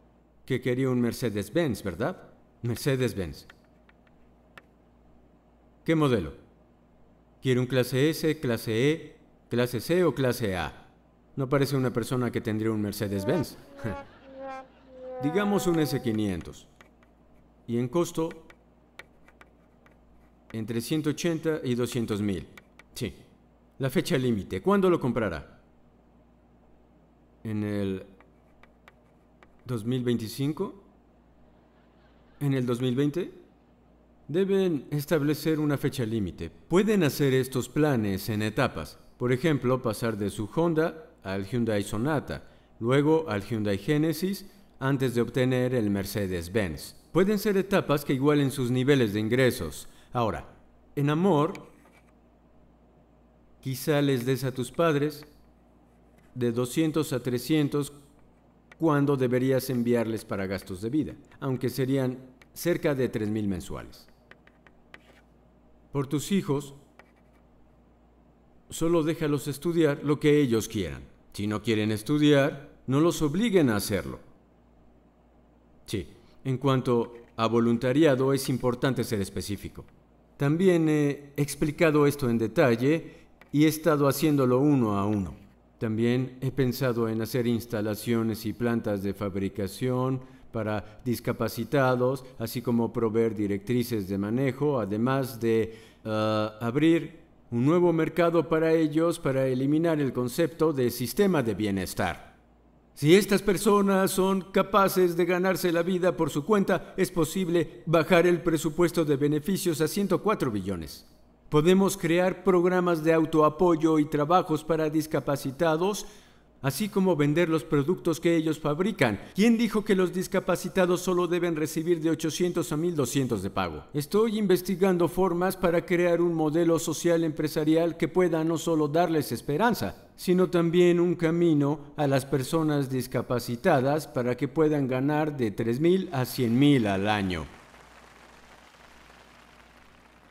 que quería un Mercedes-Benz, ¿verdad? Mercedes-Benz. ¿Qué modelo? Quiere un clase S, clase E, clase C o clase A. No parece una persona que tendría un Mercedes-Benz. Digamos un S500. Y en costo, entre 180 y 200 mil. Sí. La fecha límite. ¿Cuándo lo comprará? ¿En el 2025? ¿En el 2020? Deben establecer una fecha límite. Pueden hacer estos planes en etapas. Por ejemplo, pasar de su Honda al Hyundai Sonata, luego al Hyundai Genesis, antes de obtener el Mercedes-Benz. Pueden ser etapas que igualen sus niveles de ingresos. Ahora, en amor, quizá les des a tus padres de 200 a 300 cuando deberías enviarles para gastos de vida, aunque serían cerca de 3.000 mensuales por tus hijos, solo déjalos estudiar lo que ellos quieran. Si no quieren estudiar, no los obliguen a hacerlo. Sí, en cuanto a voluntariado es importante ser específico. También he explicado esto en detalle y he estado haciéndolo uno a uno. También he pensado en hacer instalaciones y plantas de fabricación para discapacitados, así como proveer directrices de manejo, además de ah, abrir un nuevo mercado para ellos para eliminar el concepto de sistema de bienestar. Si estas personas son capaces de ganarse la vida por su cuenta, es posible bajar el presupuesto de beneficios a 104 billones. Podemos crear programas de autoapoyo y trabajos para discapacitados así como vender los productos que ellos fabrican. ¿Quién dijo que los discapacitados solo deben recibir de 800 a 1200 de pago? Estoy investigando formas para crear un modelo social empresarial que pueda no solo darles esperanza, sino también un camino a las personas discapacitadas para que puedan ganar de 3.000 a 100.000 al año.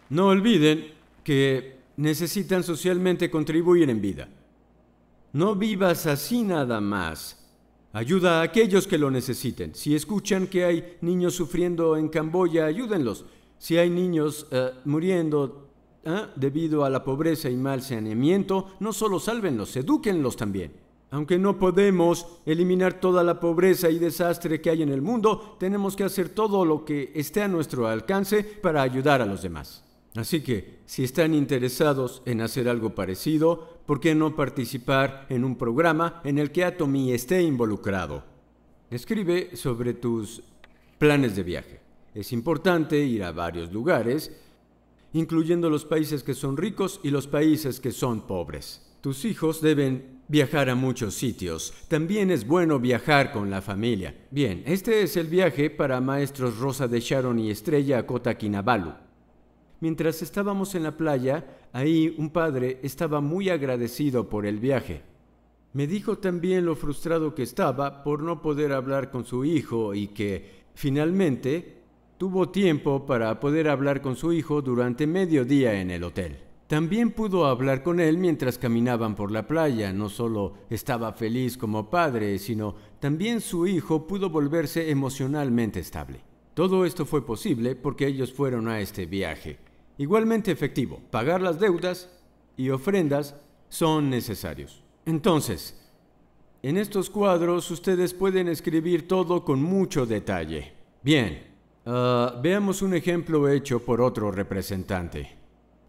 No olviden que necesitan socialmente contribuir en vida. No vivas así nada más. Ayuda a aquellos que lo necesiten. Si escuchan que hay niños sufriendo en Camboya, ayúdenlos. Si hay niños eh, muriendo ¿eh? debido a la pobreza y mal saneamiento, no solo sálvenlos, eduquenlos también. Aunque no podemos eliminar toda la pobreza y desastre que hay en el mundo, tenemos que hacer todo lo que esté a nuestro alcance para ayudar a los demás. Así que, si están interesados en hacer algo parecido, ¿por qué no participar en un programa en el que Atomy esté involucrado? Escribe sobre tus planes de viaje. Es importante ir a varios lugares, incluyendo los países que son ricos y los países que son pobres. Tus hijos deben viajar a muchos sitios. También es bueno viajar con la familia. Bien, este es el viaje para maestros Rosa de Sharon y Estrella a Kota Kinabalu mientras estábamos en la playa, ahí un padre estaba muy agradecido por el viaje. Me dijo también lo frustrado que estaba por no poder hablar con su hijo y que, finalmente, tuvo tiempo para poder hablar con su hijo durante medio día en el hotel. También pudo hablar con él mientras caminaban por la playa. No solo estaba feliz como padre, sino también su hijo pudo volverse emocionalmente estable. Todo esto fue posible porque ellos fueron a este viaje. Igualmente efectivo, pagar las deudas y ofrendas son necesarios. Entonces, en estos cuadros ustedes pueden escribir todo con mucho detalle. Bien, ah, veamos un ejemplo hecho por otro representante.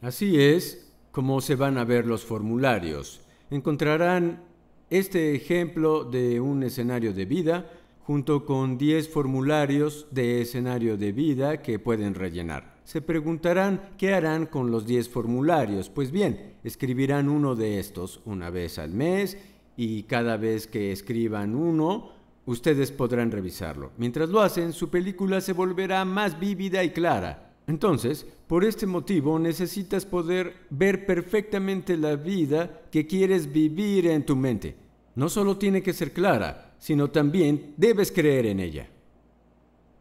Así es como se van a ver los formularios. Encontrarán este ejemplo de un escenario de vida junto con 10 formularios de escenario de vida que pueden rellenar. Se preguntarán qué harán con los 10 formularios. Pues bien, escribirán uno de estos una vez al mes y cada vez que escriban uno, ustedes podrán revisarlo. Mientras lo hacen, su película se volverá más vívida y clara. Entonces, por este motivo necesitas poder ver perfectamente la vida que quieres vivir en tu mente. No solo tiene que ser clara, sino también debes creer en ella.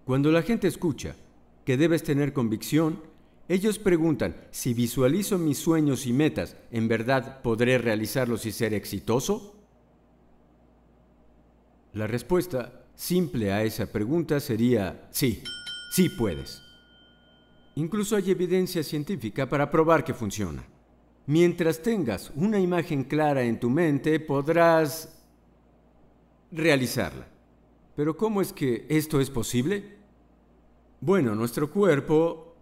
Cuando la gente escucha, que debes tener convicción? Ellos preguntan, si visualizo mis sueños y metas, ¿en verdad podré realizarlos y ser exitoso? La respuesta simple a esa pregunta sería, sí, sí puedes. Incluso hay evidencia científica para probar que funciona. Mientras tengas una imagen clara en tu mente, podrás realizarla. Pero ¿cómo es que esto es posible? Bueno, nuestro cuerpo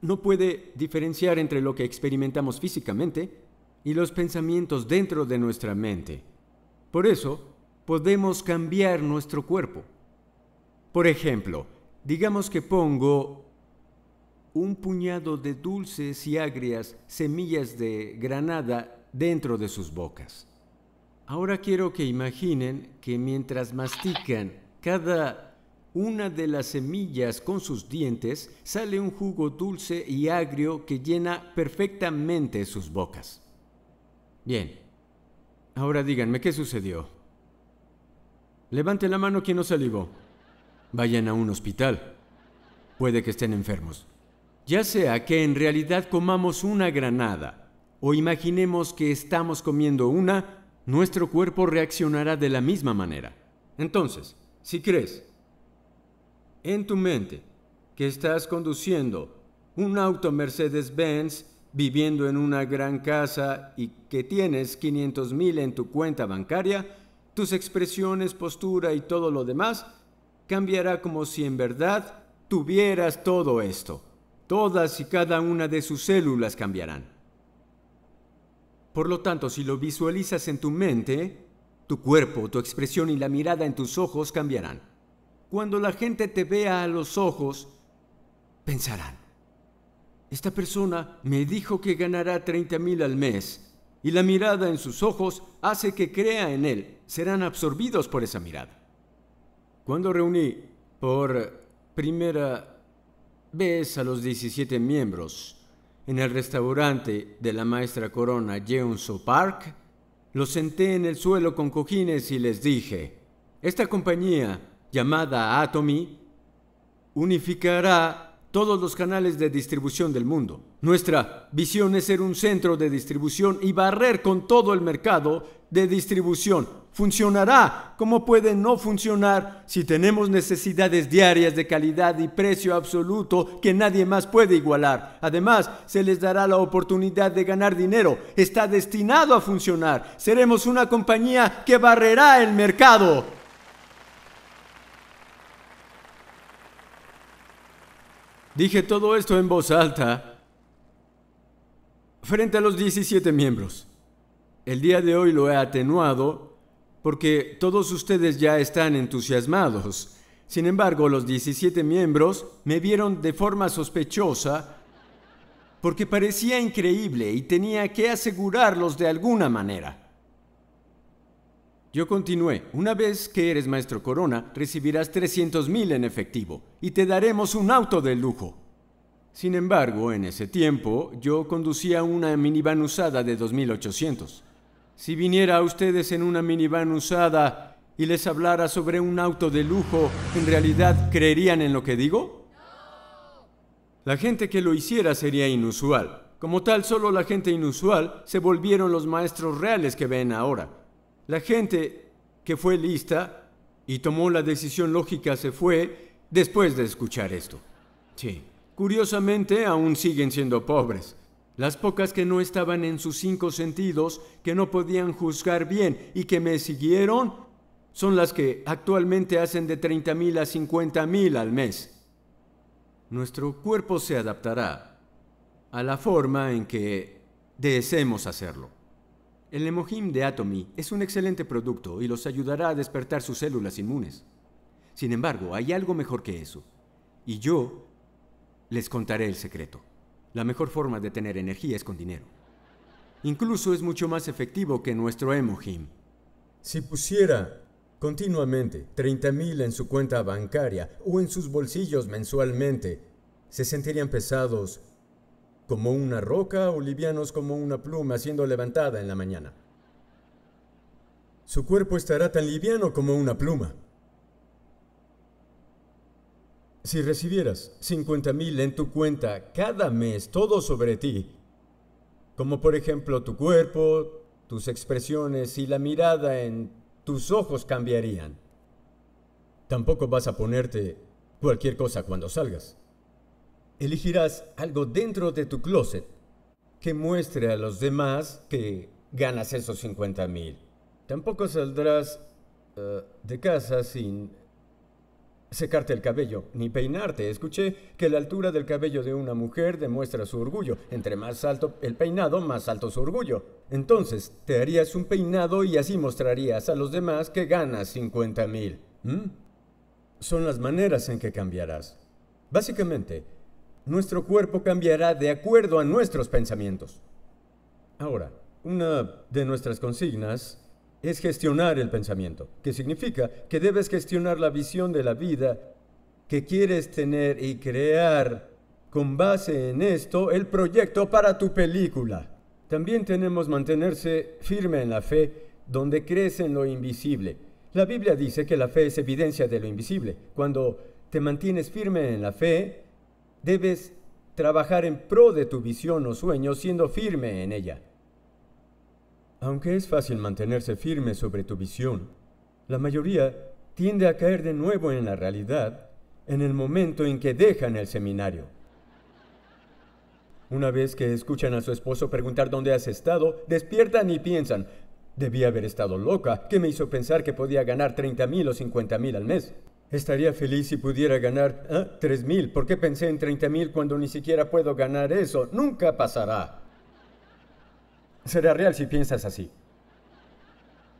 no puede diferenciar entre lo que experimentamos físicamente y los pensamientos dentro de nuestra mente. Por eso, podemos cambiar nuestro cuerpo. Por ejemplo, digamos que pongo un puñado de dulces y agrias semillas de granada dentro de sus bocas. Ahora quiero que imaginen que mientras mastican cada una de las semillas con sus dientes sale un jugo dulce y agrio que llena perfectamente sus bocas. Bien, ahora díganme, ¿qué sucedió? Levante la mano quien no salivó. Vayan a un hospital. Puede que estén enfermos. Ya sea que en realidad comamos una granada o imaginemos que estamos comiendo una, nuestro cuerpo reaccionará de la misma manera. Entonces, si crees en tu mente que estás conduciendo un auto Mercedes-Benz viviendo en una gran casa y que tienes 500 mil en tu cuenta bancaria, tus expresiones, postura y todo lo demás cambiará como si en verdad tuvieras todo esto. Todas y cada una de sus células cambiarán. Por lo tanto, si lo visualizas en tu mente, tu cuerpo, tu expresión y la mirada en tus ojos cambiarán cuando la gente te vea a los ojos, pensarán, esta persona me dijo que ganará 30 mil al mes, y la mirada en sus ojos hace que crea en él, serán absorbidos por esa mirada. Cuando reuní por primera vez a los 17 miembros en el restaurante de la maestra Corona Jeonso Park, los senté en el suelo con cojines y les dije, esta compañía llamada Atomy, unificará todos los canales de distribución del mundo. Nuestra visión es ser un centro de distribución y barrer con todo el mercado de distribución. Funcionará. como puede no funcionar si tenemos necesidades diarias de calidad y precio absoluto que nadie más puede igualar? Además, se les dará la oportunidad de ganar dinero. Está destinado a funcionar. Seremos una compañía que barrerá el mercado. Dije todo esto en voz alta frente a los 17 miembros. El día de hoy lo he atenuado porque todos ustedes ya están entusiasmados. Sin embargo, los 17 miembros me vieron de forma sospechosa porque parecía increíble y tenía que asegurarlos de alguna manera. Yo continué, una vez que eres maestro corona, recibirás 300.000 en efectivo y te daremos un auto de lujo. Sin embargo, en ese tiempo yo conducía una minivan usada de 2800. Si viniera a ustedes en una minivan usada y les hablara sobre un auto de lujo, ¿en realidad creerían en lo que digo? La gente que lo hiciera sería inusual. Como tal, solo la gente inusual se volvieron los maestros reales que ven ahora. La gente que fue lista y tomó la decisión lógica se fue después de escuchar esto. Sí. Curiosamente, aún siguen siendo pobres. Las pocas que no estaban en sus cinco sentidos, que no podían juzgar bien y que me siguieron, son las que actualmente hacen de 30 mil a 50 mil al mes. Nuestro cuerpo se adaptará a la forma en que deseemos hacerlo. El Nemohim de Atomy es un excelente producto y los ayudará a despertar sus células inmunes. Sin embargo, hay algo mejor que eso. Y yo les contaré el secreto. La mejor forma de tener energía es con dinero. Incluso es mucho más efectivo que nuestro Emohim. Si pusiera continuamente 30 mil en su cuenta bancaria o en sus bolsillos mensualmente, se sentirían pesados como una roca o livianos como una pluma siendo levantada en la mañana. Su cuerpo estará tan liviano como una pluma. Si recibieras 50.000 mil en tu cuenta cada mes, todo sobre ti, como por ejemplo tu cuerpo, tus expresiones y la mirada en tus ojos cambiarían. Tampoco vas a ponerte cualquier cosa cuando salgas. Elegirás algo dentro de tu closet que muestre a los demás que ganas esos 50 mil. Tampoco saldrás eh, de casa sin secarte el cabello ni peinarte. Escuché que la altura del cabello de una mujer demuestra su orgullo. Entre más alto el peinado, más alto su orgullo. Entonces, te harías un peinado y así mostrarías a los demás que ganas 50 mil. ¿Mm? Son las maneras en que cambiarás. Básicamente, nuestro cuerpo cambiará de acuerdo a nuestros pensamientos. Ahora, una de nuestras consignas es gestionar el pensamiento, que significa que debes gestionar la visión de la vida que quieres tener y crear con base en esto el proyecto para tu película. También tenemos mantenerse firme en la fe donde crees en lo invisible. La Biblia dice que la fe es evidencia de lo invisible. Cuando te mantienes firme en la fe, Debes trabajar en pro de tu visión o sueño siendo firme en ella. Aunque es fácil mantenerse firme sobre tu visión, la mayoría tiende a caer de nuevo en la realidad en el momento en que dejan el seminario. Una vez que escuchan a su esposo preguntar dónde has estado, despiertan y piensan, debí haber estado loca, que me hizo pensar que podía ganar 30 mil o 50 mil al mes. Estaría feliz si pudiera ganar ¿eh? tres mil ¿Por qué pensé en mil cuando ni siquiera puedo ganar eso? Nunca pasará. Será real si piensas así.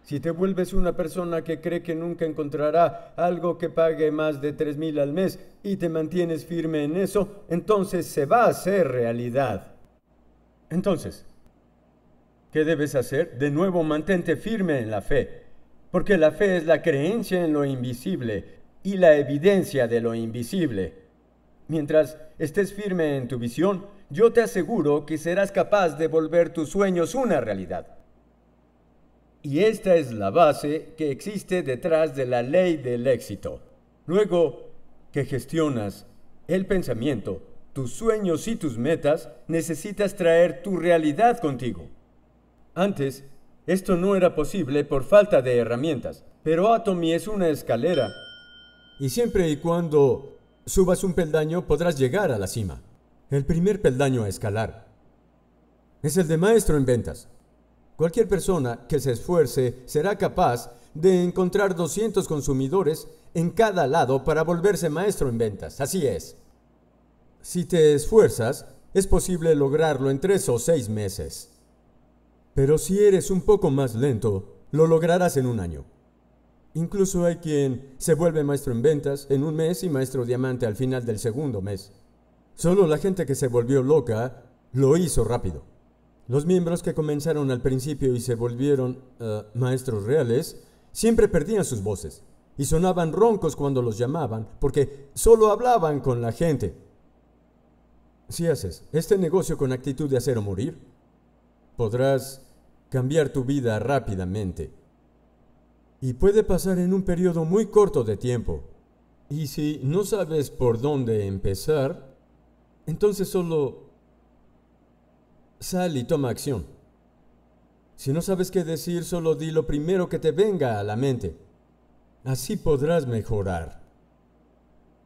Si te vuelves una persona que cree que nunca encontrará algo que pague más de mil al mes y te mantienes firme en eso, entonces se va a hacer realidad. Entonces, ¿qué debes hacer? De nuevo, mantente firme en la fe, porque la fe es la creencia en lo invisible y la evidencia de lo invisible. Mientras estés firme en tu visión, yo te aseguro que serás capaz de volver tus sueños una realidad. Y esta es la base que existe detrás de la ley del éxito. Luego que gestionas el pensamiento, tus sueños y tus metas, necesitas traer tu realidad contigo. Antes, esto no era posible por falta de herramientas, pero Atomy es una escalera y siempre y cuando subas un peldaño podrás llegar a la cima. El primer peldaño a escalar es el de maestro en ventas. Cualquier persona que se esfuerce será capaz de encontrar 200 consumidores en cada lado para volverse maestro en ventas. Así es. Si te esfuerzas, es posible lograrlo en tres o seis meses. Pero si eres un poco más lento, lo lograrás en un año. Incluso hay quien se vuelve maestro en ventas en un mes y maestro diamante al final del segundo mes. Solo la gente que se volvió loca lo hizo rápido. Los miembros que comenzaron al principio y se volvieron eh, maestros reales siempre perdían sus voces y sonaban roncos cuando los llamaban porque solo hablaban con la gente. Si haces este negocio con actitud de hacer o morir, podrás cambiar tu vida rápidamente y puede pasar en un periodo muy corto de tiempo. Y si no sabes por dónde empezar, entonces solo sal y toma acción. Si no sabes qué decir, solo di lo primero que te venga a la mente. Así podrás mejorar.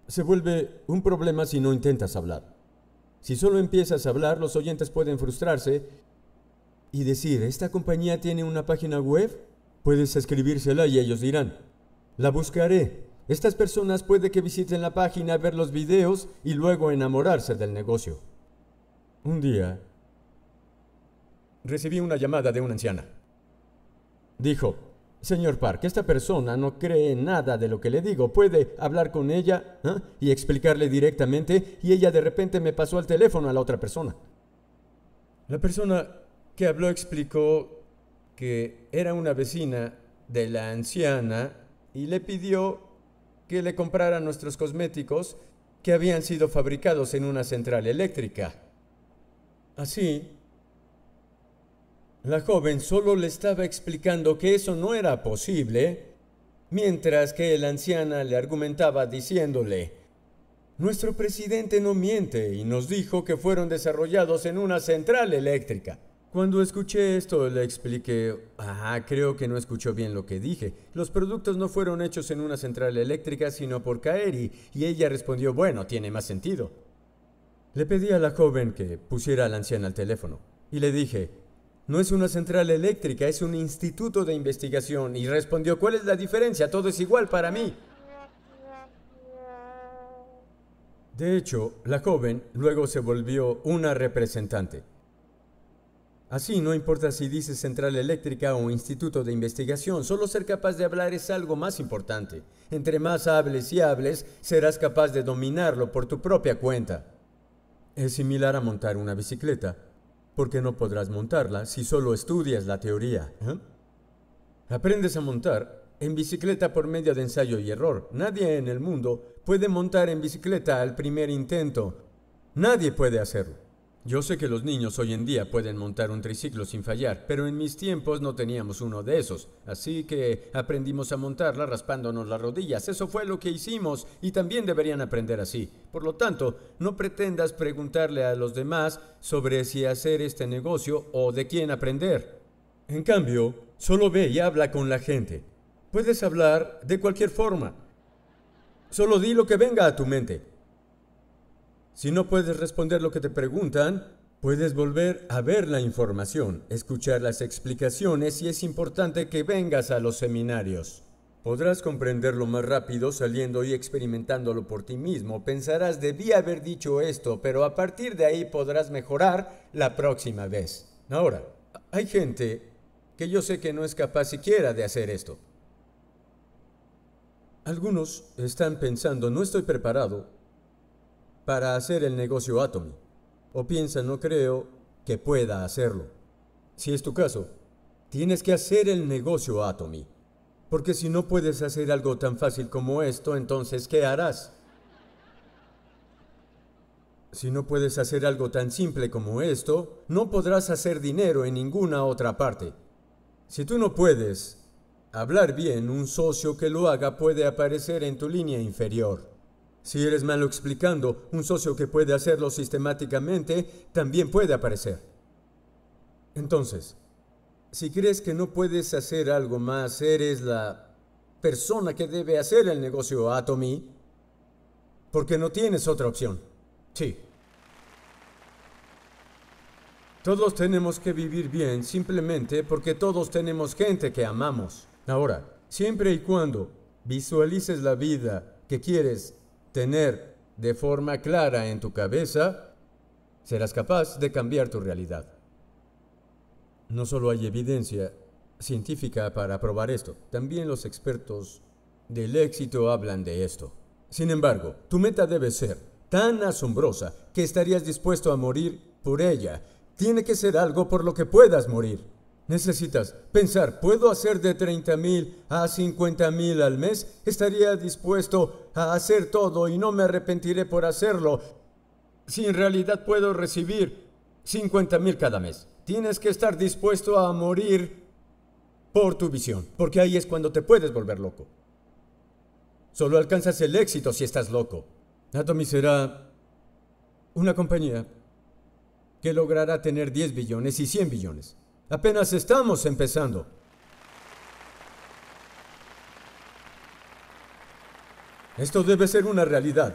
Se vuelve un problema si no intentas hablar. Si solo empiezas a hablar, los oyentes pueden frustrarse y decir, ¿esta compañía tiene una página web? Puedes escribírsela y ellos dirán, la buscaré. Estas personas puede que visiten la página, ver los videos y luego enamorarse del negocio. Un día, recibí una llamada de una anciana. Dijo, Señor Park, esta persona no cree nada de lo que le digo. Puede hablar con ella ¿ah? y explicarle directamente y ella de repente me pasó el teléfono a la otra persona. La persona que habló explicó que era una vecina de la anciana y le pidió que le comprara nuestros cosméticos que habían sido fabricados en una central eléctrica. Así, la joven solo le estaba explicando que eso no era posible, mientras que la anciana le argumentaba diciéndole, nuestro presidente no miente y nos dijo que fueron desarrollados en una central eléctrica. Cuando escuché esto le expliqué, ah, creo que no escuchó bien lo que dije. Los productos no fueron hechos en una central eléctrica, sino por Kaeri, y ella respondió, bueno, tiene más sentido. Le pedí a la joven que pusiera a la anciana al teléfono, y le dije, no es una central eléctrica, es un instituto de investigación, y respondió, ¿cuál es la diferencia? Todo es igual para mí. De hecho, la joven luego se volvió una representante. Así, no importa si dices central eléctrica o instituto de investigación, solo ser capaz de hablar es algo más importante. Entre más hables y hables, serás capaz de dominarlo por tu propia cuenta. Es similar a montar una bicicleta, porque no podrás montarla si solo estudias la teoría. Eh? Aprendes a montar en bicicleta por medio de ensayo y error. Nadie en el mundo puede montar en bicicleta al primer intento. Nadie puede hacerlo. Yo sé que los niños hoy en día pueden montar un triciclo sin fallar, pero en mis tiempos no teníamos uno de esos, así que aprendimos a montarla raspándonos las rodillas. Eso fue lo que hicimos y también deberían aprender así. Por lo tanto, no pretendas preguntarle a los demás sobre si hacer este negocio o de quién aprender. En cambio, solo ve y habla con la gente. Puedes hablar de cualquier forma. Solo di lo que venga a tu mente. Si no puedes responder lo que te preguntan, puedes volver a ver la información, escuchar las explicaciones y es importante que vengas a los seminarios. Podrás comprenderlo más rápido saliendo y experimentándolo por ti mismo. Pensarás, debí haber dicho esto, pero a partir de ahí podrás mejorar la próxima vez. Ahora, hay gente que yo sé que no es capaz siquiera de hacer esto. Algunos están pensando, no estoy preparado, para hacer el negocio Atomy, o piensa no creo que pueda hacerlo. Si es tu caso, tienes que hacer el negocio Atomy, porque si no puedes hacer algo tan fácil como esto, entonces ¿qué harás? Si no puedes hacer algo tan simple como esto, no podrás hacer dinero en ninguna otra parte. Si tú no puedes hablar bien, un socio que lo haga puede aparecer en tu línea inferior. Si eres malo explicando, un socio que puede hacerlo sistemáticamente también puede aparecer. Entonces, si crees que no puedes hacer algo más, eres la persona que debe hacer el negocio Atomy, porque no tienes otra opción. Sí. Todos tenemos que vivir bien simplemente porque todos tenemos gente que amamos. Ahora, siempre y cuando visualices la vida que quieres tener de forma clara en tu cabeza, serás capaz de cambiar tu realidad. No solo hay evidencia científica para probar esto, también los expertos del éxito hablan de esto. Sin embargo, tu meta debe ser tan asombrosa que estarías dispuesto a morir por ella. Tiene que ser algo por lo que puedas morir. Necesitas pensar, ¿puedo hacer de 30 mil a 50 mil al mes? Estaría dispuesto a hacer todo y no me arrepentiré por hacerlo. Si en realidad puedo recibir 50 mil cada mes, tienes que estar dispuesto a morir por tu visión, porque ahí es cuando te puedes volver loco. Solo alcanzas el éxito si estás loco. Atomy será una compañía que logrará tener 10 billones y 100 billones. Apenas estamos empezando. Esto debe ser una realidad,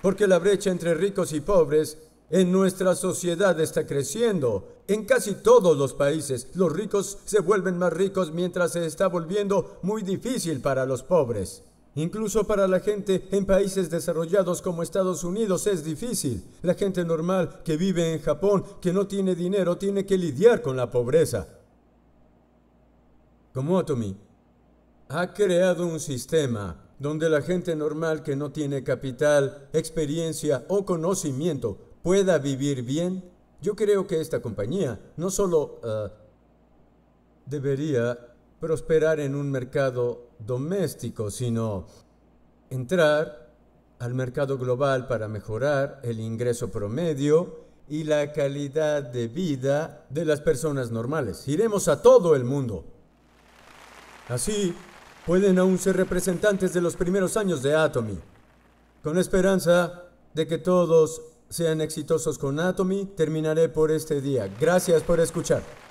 porque la brecha entre ricos y pobres en nuestra sociedad está creciendo. En casi todos los países, los ricos se vuelven más ricos mientras se está volviendo muy difícil para los pobres. Incluso para la gente en países desarrollados como Estados Unidos es difícil. La gente normal que vive en Japón, que no tiene dinero, tiene que lidiar con la pobreza. Como Otomi, ha creado un sistema donde la gente normal que no tiene capital, experiencia o conocimiento pueda vivir bien. Yo creo que esta compañía no solo eh, debería prosperar en un mercado doméstico, sino entrar al mercado global para mejorar el ingreso promedio y la calidad de vida de las personas normales. Iremos a todo el mundo. Así, pueden aún ser representantes de los primeros años de Atomy. Con esperanza de que todos sean exitosos con Atomy, terminaré por este día. Gracias por escuchar.